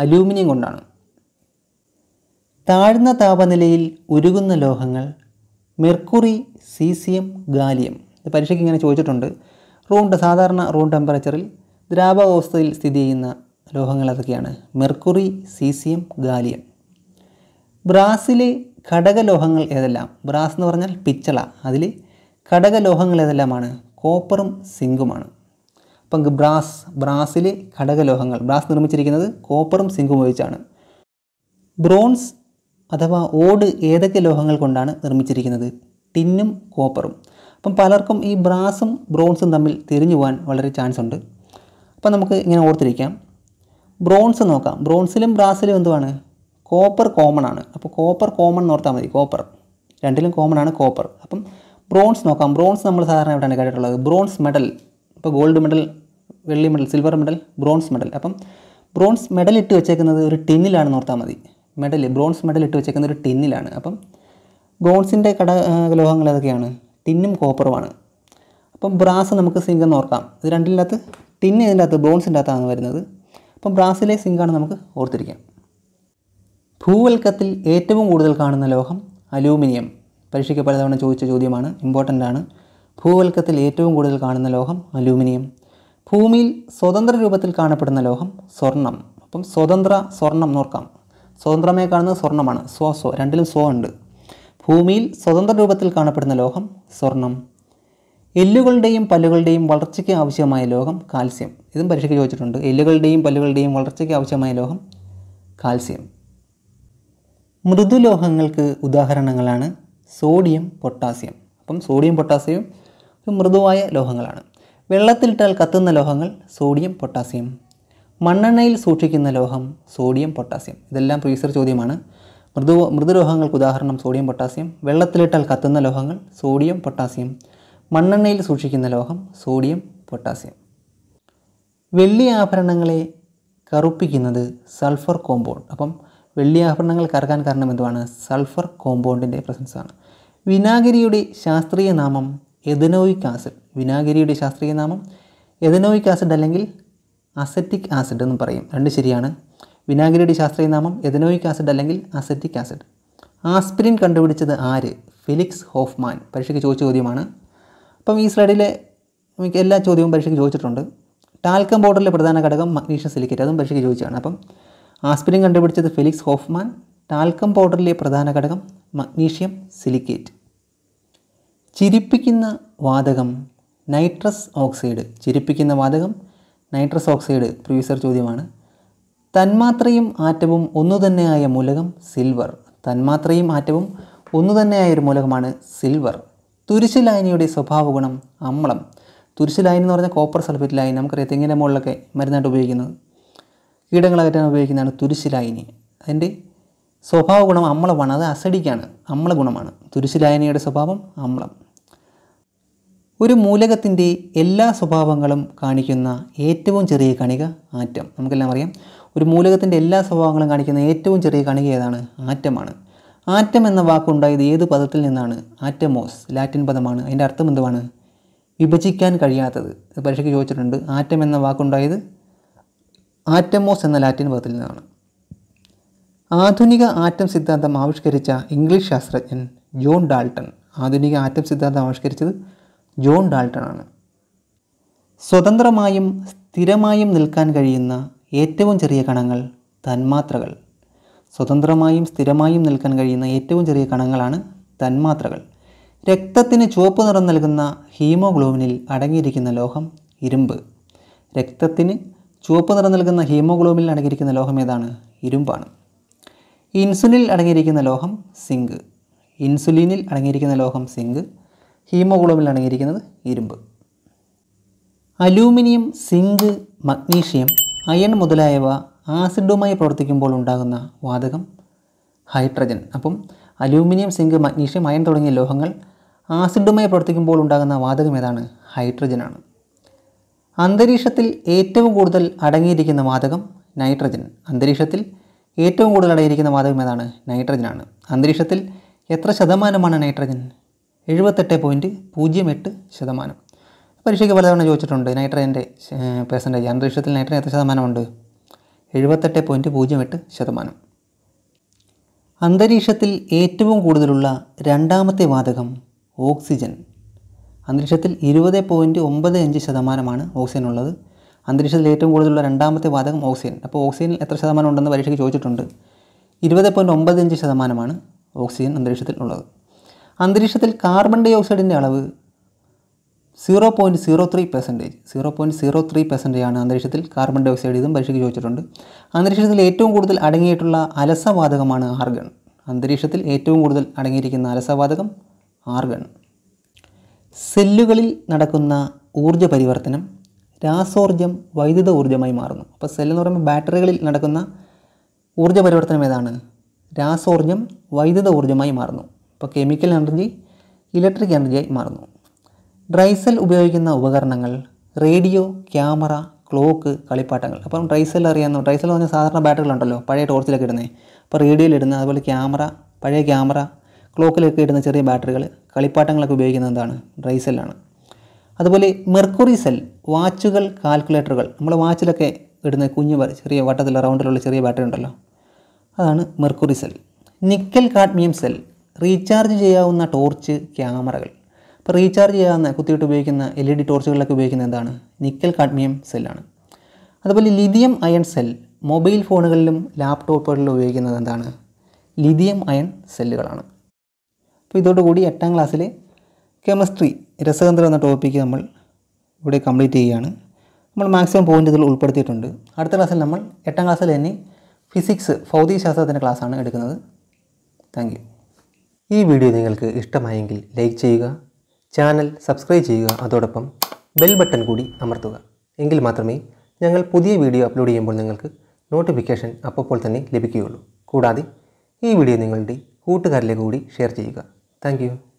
[SPEAKER 1] അലൂമിനിയം കൊണ്ടാണ് താഴ്ന്ന താപനിലയിൽ ഉരുകുന്ന ലോഹങ്ങൾ മെർക്കുറി സീസിയം ഗാലിയം ഇത് പരീക്ഷയ്ക്ക് ഇങ്ങനെ ചോദിച്ചിട്ടുണ്ട് റൂം സാധാരണ റൂം ടെമ്പറേച്ചറിൽ ദ്രാവകാവസ്ഥയിൽ സ്ഥിതി ചെയ്യുന്ന ലോഹങ്ങൾ അതൊക്കെയാണ് മെർക്കുറി സീസിയം ഗാലിയം ബ്രാസിലെ ഘടകലോഹങ്ങൾ ഏതെല്ലാം ബ്രാസ് എന്ന് പറഞ്ഞാൽ പിച്ചള അതിൽ ഘടകലോഹങ്ങൾ ഏതെല്ലാമാണ് കോപ്പറും സിങ്കുമാണ് അപ്പം ബ്രാസ് ബ്രാസിലെ ഘടകലോഹങ്ങൾ ബ്രാസ് നിർമ്മിച്ചിരിക്കുന്നത് കോപ്പറും സിങ്കും ഉപയോഗിച്ചാണ് ബ്രോൺസ് അഥവാ ഓട് ഏതൊക്കെ ലോഹങ്ങൾ കൊണ്ടാണ് നിർമ്മിച്ചിരിക്കുന്നത് ടിന്നും കോപ്പറും അപ്പം പലർക്കും ഈ ബ്രാസും ബ്രോൺസും തമ്മിൽ തിരിഞ്ഞു പോകാൻ വളരെ ചാൻസ് ഉണ്ട് അപ്പം നമുക്ക് ഇങ്ങനെ ഓർത്തിരിക്കാം ബ്രോൺസ് നോക്കാം ബ്രോൺസിലും ബ്രാസിലും എന്തുവാണ് കോപ്പർ കോമൺ ആണ് അപ്പോൾ കോപ്പർ കോമൺ ഓർത്താൽ മതി കോപ്പർ രണ്ടിലും കോമൺ ആണ് കോപ്പർ അപ്പം ബ്രോൺസ് നോക്കാം ബ്രോൺസ് നമ്മൾ സാധാരണ എവിടെയാണ് കേട്ടിട്ടുള്ളത് ബ്രോൺസ് മെഡൽ ഇപ്പോൾ ഗോൾഡ് മെഡൽ വെള്ളി medal silver medal bronze medal അപ്പം ബ്രോൺസ് മെഡൽ ഇട്ട് വെച്ചേക്കുന്നത് ഒരു ടിന്നിലാണ് നോർത്താൽ മതി മെഡൽ ബ്രോൺസ് മെഡൽ ഇട്ട് വെച്ചേക്കുന്നത് ഒരു ടിന്നിലാണ് അപ്പം ബ്രോൺസിൻ്റെ കട ലോഹങ്ങൾ ഏതൊക്കെയാണ് ടിന്നും കോപ്പറുമാണ് അപ്പം ബ്രാസ് നമുക്ക് സിങ്ക് എന്ന് ഓർക്കാം ഇത് രണ്ടിൻ്റെ അകത്ത് ടിന്ന് ഇതിൻ്റെ അകത്ത് ബ്രോൺസിൻ്റെ അകത്താണ് വരുന്നത് അപ്പം ബ്രാസിലെ സിങ്കാണ് നമുക്ക് ഓർത്തിരിക്കാം ഭൂവൽക്കത്തിൽ ഏറ്റവും കൂടുതൽ കാണുന്ന ലോഹം അലൂമിനിയം പരീക്ഷയ്ക്ക് പലതവണ ചോദിച്ച ചോദ്യമാണ് ഇമ്പോർട്ടൻ്റ് ആണ് ഭൂവൽക്കത്തിൽ ഏറ്റവും കൂടുതൽ കാണുന്ന ലോഹം അലൂമിനിയം ഭൂമിയിൽ സ്വതന്ത്ര രൂപത്തിൽ കാണപ്പെടുന്ന ലോഹം സ്വർണം അപ്പം സ്വതന്ത്ര സ്വർണം നോക്കാം സ്വതന്ത്രമായി കാണുന്നത് സ്വർണ്ണമാണ് സ്വ സ്വ രണ്ടിലും സ്വ ഉണ്ട് ഭൂമിയിൽ സ്വതന്ത്ര രൂപത്തിൽ കാണപ്പെടുന്ന ലോഹം സ്വർണം എല്ലുകളുടെയും പല്ലുകളുടെയും വളർച്ചയ്ക്ക് ആവശ്യമായ ലോഹം കാൽസ്യം ഇതും പരീക്ഷയ്ക്ക് ചോദിച്ചിട്ടുണ്ട് എല്ലുകളുടെയും പല്ലുകളുടെയും വളർച്ചയ്ക്ക് ആവശ്യമായ ലോഹം കാൽസ്യം മൃദുലോഹങ്ങൾക്ക് ഉദാഹരണങ്ങളാണ് സോഡിയം പൊട്ടാസ്യം അപ്പം സോഡിയം പൊട്ടാസ്യം മൃദുവായ ലോഹങ്ങളാണ് വെള്ളത്തിലിട്ടാൽ കത്തുന്ന ലോഹങ്ങൾ സോഡിയം പൊട്ടാസ്യം മണ്ണെണ്ണയിൽ സൂക്ഷിക്കുന്ന ലോഹം സോഡിയം പൊട്ടാസ്യം ഇതെല്ലാം പ്രീസർ ചോദ്യമാണ് മൃദു മൃദുലോഹങ്ങൾക്ക് ഉദാഹരണം സോഡിയം പൊട്ടാസ്യം വെള്ളത്തിലിട്ടാൽ കത്തുന്ന ലോഹങ്ങൾ സോഡിയം പൊട്ടാസ്യം മണ്ണെണ്ണയിൽ സൂക്ഷിക്കുന്ന ലോഹം സോഡിയം പൊട്ടാസ്യം വെള്ളി ആഭരണങ്ങളെ കറുപ്പിക്കുന്നത് സൾഫർ കോമ്പൗണ്ട് അപ്പം വെള്ളി ആഭരണങ്ങൾ കറക്കാൻ കാരണം എന്തുവാണ് സൾഫർ കോമ്പൗണ്ടിൻ്റെ പ്രസൻസാണ് വിനാഗിരിയുടെ ശാസ്ത്രീയ നാമം എഥനോയിക് ആസിഡ് വിനാഗിരിയുടെ ശാസ്ത്രീയ നാമം എഥനോയിക് ആസിഡ് അല്ലെങ്കിൽ അസറ്റിക് ആസിഡ് എന്ന് പറയും രണ്ട് ശരിയാണ് വിനാഗിരിയുടെ ശാസ്ത്രീയ നാമം എഥനോയിക് ആസിഡ് അല്ലെങ്കിൽ അസറ്റിക് ആസിഡ് ആസ്പിരിൻ കണ്ടുപിടിച്ചത് ആര് ഫിലിക്സ് ഹോഫ്മാൻ പരീക്ഷയ്ക്ക് ചോദിച്ച ചോദ്യമാണ് അപ്പം ഈ സ്ലൈഡിലെ മിക്ക എല്ലാ ചോദ്യവും പരീക്ഷയ്ക്ക് ചോദിച്ചിട്ടുണ്ട് ടാൽക്കം പൗഡറിലെ പ്രധാന ഘടകം മഗ്നീഷ്യം സിലിക്കേറ്റ് അതും പരീക്ഷയ്ക്ക് ചോദിച്ചതാണ് അപ്പം ആസ്പിരിൻ കണ്ടുപിടിച്ചത് ഫിലിക്സ് ഹോഫ്മാൻ ടാൽക്കം പൗഡറിലെ പ്രധാന ഘടകം മഗ്നീഷ്യം സിലിക്കേറ്റ് ചിരിപ്പിക്കുന്ന വാതകം നൈട്രസ് ഓക്സൈഡ് ചിരിപ്പിക്കുന്ന വാതകം നൈട്രസ് ഓക്സൈഡ് പ്രീവിയസർ ചോദ്യമാണ് തന്മാത്രയും ആറ്റവും ഒന്നു തന്നെയായ മൂലകം സിൽവർ തന്മാത്രയും ആറ്റവും ഒന്നു തന്നെയായ ഒരു മൂലകമാണ് സിൽവർ തുരിശിലായനിയുടെ സ്വഭാവ ഗുണം അമ്ലം തുരിശിലായനി എന്ന് പറഞ്ഞാൽ കോപ്പർ സൾഫേറ്റ് ലായനി നമുക്കറിയാം തെങ്ങിൻ്റെ മുകളിലൊക്കെ മരുന്നായിട്ട് ഉപയോഗിക്കുന്നത് കീടങ്ങളകറ്റാൻ ഉപയോഗിക്കുന്നതാണ് തുരിശിലായനി അതിൻ്റെ സ്വഭാവ ഗുണം അമ്ലമാണ് അത് അസഡിക്കാണ് അമ്ല ഗുണമാണ് തുരിശിലായനിയുടെ സ്വഭാവം അമ്ലം ഒരു മൂലകത്തിൻ്റെ എല്ലാ സ്വഭാവങ്ങളും കാണിക്കുന്ന ഏറ്റവും ചെറിയ കണിക ആറ്റം നമുക്കെല്ലാം അറിയാം ഒരു മൂലകത്തിൻ്റെ എല്ലാ സ്വഭാവങ്ങളും കാണിക്കുന്ന ഏറ്റവും ചെറിയ കണിക ഏതാണ് ആറ്റമാണ് ആറ്റം എന്ന വാക്കുണ്ടായത് ഏത് പദത്തിൽ നിന്നാണ് ആറ്റമോസ് ലാറ്റിൻ പദമാണ് അതിൻ്റെ അർത്ഥം എന്തുവാണ് വിഭജിക്കാൻ കഴിയാത്തത് പരീക്ഷയ്ക്ക് ചോദിച്ചിട്ടുണ്ട് ആറ്റം എന്ന വാക്കുണ്ടായത് ആറ്റമോസ് എന്ന ലാറ്റിൻ പദത്തിൽ നിന്നാണ് ആധുനിക ആറ്റം സിദ്ധാന്തം ആവിഷ്കരിച്ച ഇംഗ്ലീഷ് ശാസ്ത്രജ്ഞൻ ജോൺ ഡാൾട്ടൺ ആധുനിക ആറ്റം സിദ്ധാന്തം ആവിഷ്കരിച്ചത് ജോൺ ഡാൾട്ടൺ ആണ് സ്വതന്ത്രമായും സ്ഥിരമായും നിൽക്കാൻ കഴിയുന്ന ഏറ്റവും ചെറിയ കണങ്ങൾ തന്മാത്രകൾ സ്വതന്ത്രമായും സ്ഥിരമായും നിൽക്കാൻ കഴിയുന്ന ഏറ്റവും ചെറിയ കണങ്ങളാണ് തന്മാത്രകൾ രക്തത്തിന് ചുവപ്പ് നിറം നൽകുന്ന ഹീമോഗ്ലോബിനിൽ അടങ്ങിയിരിക്കുന്ന ലോഹം ഇരുമ്പ് രക്തത്തിന് ചുവപ്പ് നിറം നൽകുന്ന ഹീമോഗ്ലോബിനിൽ അടങ്ങിയിരിക്കുന്ന ലോഹം ഏതാണ് ഇരുമ്പാണ് ഇൻസുലിനിൽ അടങ്ങിയിരിക്കുന്ന ലോഹം സിങ്ക് ഇൻസുലിനിൽ അടങ്ങിയിരിക്കുന്ന ലോഹം സിങ്ക് ഹീമോഗ്ലോബിൻ അടങ്ങിയിരിക്കുന്നത് ഇരുമ്പ് അലൂമിനിയം സിങ്ക് മഗ്നീഷ്യം അയൺ മുതലായവ ആസിഡുമായി പ്രവർത്തിക്കുമ്പോൾ ഉണ്ടാകുന്ന വാതകം ഹൈഡ്രജൻ അപ്പം അലൂമിനിയം സിങ്ക് മഗ്നീഷ്യം അയൺ തുടങ്ങിയ ലോഹങ്ങൾ ആസിഡുമായി പ്രവർത്തിക്കുമ്പോൾ ഉണ്ടാകുന്ന വാതകം ഏതാണ് ഹൈഡ്രജനാണ് അന്തരീക്ഷത്തിൽ ഏറ്റവും കൂടുതൽ അടങ്ങിയിരിക്കുന്ന വാതകം നൈട്രജൻ അന്തരീക്ഷത്തിൽ ഏറ്റവും കൂടുതൽ അടങ്ങിയിരിക്കുന്ന വാതകം ഏതാണ് നൈട്രജനാണ് അന്തരീക്ഷത്തിൽ എത്ര ശതമാനമാണ് നൈട്രജൻ എഴുപത്തെട്ട് പോയിൻറ്റ് പൂജ്യം എട്ട് ശതമാനം പരീക്ഷയ്ക്ക് പലതവണ ചോദിച്ചിട്ടുണ്ട് നൈട്രജൻ്റെ പെർസെൻറ്റേജ് അന്തരീക്ഷത്തിൽ നൈട്രജൻ എത്ര ശതമാനമുണ്ട് എഴുപത്തെട്ട് പോയിൻറ്റ് പൂജ്യം എട്ട് ശതമാനം അന്തരീക്ഷത്തിൽ ഏറ്റവും കൂടുതലുള്ള രണ്ടാമത്തെ വാതകം ഓക്സിജൻ അന്തരീക്ഷത്തിൽ ഇരുപത് പോയിൻറ്റ് ഒമ്പത് അഞ്ച് ശതമാനമാണ് ഓക്സിജൻ ഉള്ളത് അന്തരീക്ഷത്തിൽ ഏറ്റവും കൂടുതലുള്ള രണ്ടാമത്തെ വാതകം ഓക്സിജൻ അപ്പോൾ ഓക്സിജനിൽ എത്ര ശതമാനം ഉണ്ടെന്ന് പരീക്ഷയ്ക്ക് ചോദിച്ചിട്ടുണ്ട് ഇരുപത് പോയിൻറ്റ് ഒമ്പത് അഞ്ച് ശതമാനമാണ് ഓക്സിജൻ അന്തരീക്ഷത്തിൽ ഉള്ളത് അന്തരീക്ഷത്തിൽ കാർബൺ ഡൈ ഓക്സൈഡിൻ്റെ അളവ് zero point zero three percentage zero point zero three percentage ആണ് അന്തരീക്ഷത്തിൽ കാർബൺ ഡൈ ഓക്സൈഡ് ഇതും പരീക്ഷയ്ക്ക് ചോദിച്ചിട്ടുണ്ട് അന്തരീക്ഷത്തിൽ ഏറ്റവും കൂടുതൽ അടങ്ങിയിട്ടുള്ള അലസവാതകമാണ് ആർഗൺ അന്തരീക്ഷത്തിൽ ഏറ്റവും കൂടുതൽ അടങ്ങിയിരിക്കുന്ന അലസവാതകം ആർഗൺ സെല്ലുകളിൽ നടക്കുന്ന ഊർജ പരിവർത്തനം രാസോർജം വൈദ്യുത ഊർജ്ജമായി മാറുന്നു അപ്പോൾ സെല്ലെന്ന് എന്ന് പറയുമ്പോൾ ബാറ്ററികളിൽ നടക്കുന്ന ഊർജ്ജ പരിവർത്തനം ഏതാണ് രാസോർജം വൈദ്യുത ഊർജ്ജമായി മാറുന്നു അപ്പോൾ കെമിക്കൽ എനർജി ഇലക്ട്രിക് എനർജിയായി മാറുന്നു ഡ്രൈസൽ ഉപയോഗിക്കുന്ന ഉപകരണങ്ങൾ റേഡിയോ ക്യാമറ ക്ലോക്ക് കളിപ്പാട്ടങ്ങൾ അപ്പം ഡ്രൈസൽ അറിയാമെന്നോ ഡ്രൈസൽ എന്ന് പറഞ്ഞാൽ സാധാരണ ബാറ്ററികളുണ്ടല്ലോ പഴയ ടോർച്ചിലൊക്കെ ഇടുന്നത് അപ്പോൾ ഇടുന്ന അതുപോലെ ക്യാമറ പഴയ ക്യാമറ ക്ലോക്കിലൊക്കെ ഇടുന്ന ചെറിയ ബാറ്ററികൾ കളിപ്പാട്ടങ്ങളൊക്കെ ഉപയോഗിക്കുന്നത് എന്താണ് ഡ്രൈസെല്ലാണ് അതുപോലെ മെർക്കുറി സെൽ വാച്ചുകൾ കാൽക്കുലേറ്ററുകൾ നമ്മൾ വാച്ചിലൊക്കെ ഇടുന്ന കുഞ്ഞു ചെറിയ വട്ടത്തിൽ റൗണ്ടിലുള്ള ചെറിയ ബാറ്ററി ഉണ്ടല്ലോ അതാണ് mercury cell nickel cadmium cell recharge ചെയ്യാവുന്ന ടോർച്ച് ക്യാമറകൾ ഇപ്പോൾ റീചാർജ് ചെയ്യാവുന്ന കുത്തിയിട്ട് ഉപയോഗിക്കുന്ന എൽ ഇ ഡി ടോർച്ചുകളിലൊക്കെ ഉപയോഗിക്കുന്ന എന്താണ് നിക്കൽ കാഡ്മിയം സെല്ലാണ് അതുപോലെ ലിഥിയം അയൺ സെൽ മൊബൈൽ ഫോണുകളിലും ലാപ്ടോപ്പുകളിലും ഉപയോഗിക്കുന്നത് എന്താണ് ലിഥിയം അയൺ സെല്ലുകളാണ് അപ്പോൾ ഇതോടുകൂടി എട്ടാം ക്ലാസ്സിലെ കെമിസ്ട്രി രസതന്ത്രം എന്ന ടോപ്പിക്ക് നമ്മൾ ഇവിടെ കംപ്ലീറ്റ് ചെയ്യുകയാണ് നമ്മൾ മാക്സിമം പോയിൻ്റുകൾ ഉൾപ്പെടുത്തിയിട്ടുണ്ട് അടുത്ത ക്ലാസ്സിൽ നമ്മൾ എട്ടാം ക്ലാസ്സിൽ തന്നെ ഫിസിക്സ് ഭൗതികശാസ്ത്രത്തിൻ്റെ ക്ലാസ്സാണ് എടുക്കുന്നത് താങ്ക് യു ഈ വീഡിയോ നിങ്ങൾക്ക് ഇഷ്ടമായെങ്കിൽ ലൈക്ക് ചെയ്യുക ചാനൽ സബ്സ്ക്രൈബ് ചെയ്യുക അതോടൊപ്പം ബെൽ ബട്ടൺ കൂടി അമർത്തുക എങ്കിൽ മാത്രമേ ഞങ്ങൾ പുതിയ വീഡിയോ അപ്ലോഡ് ചെയ്യുമ്പോൾ നിങ്ങൾക്ക് നോട്ടിഫിക്കേഷൻ അപ്പോൾ തന്നെ ലഭിക്കുകയുള്ളൂ കൂടാതെ ഈ വീഡിയോ നിങ്ങളുടെ കൂട്ടുകാരിലേക്ക് കൂടി ഷെയർ ചെയ്യുക താങ്ക്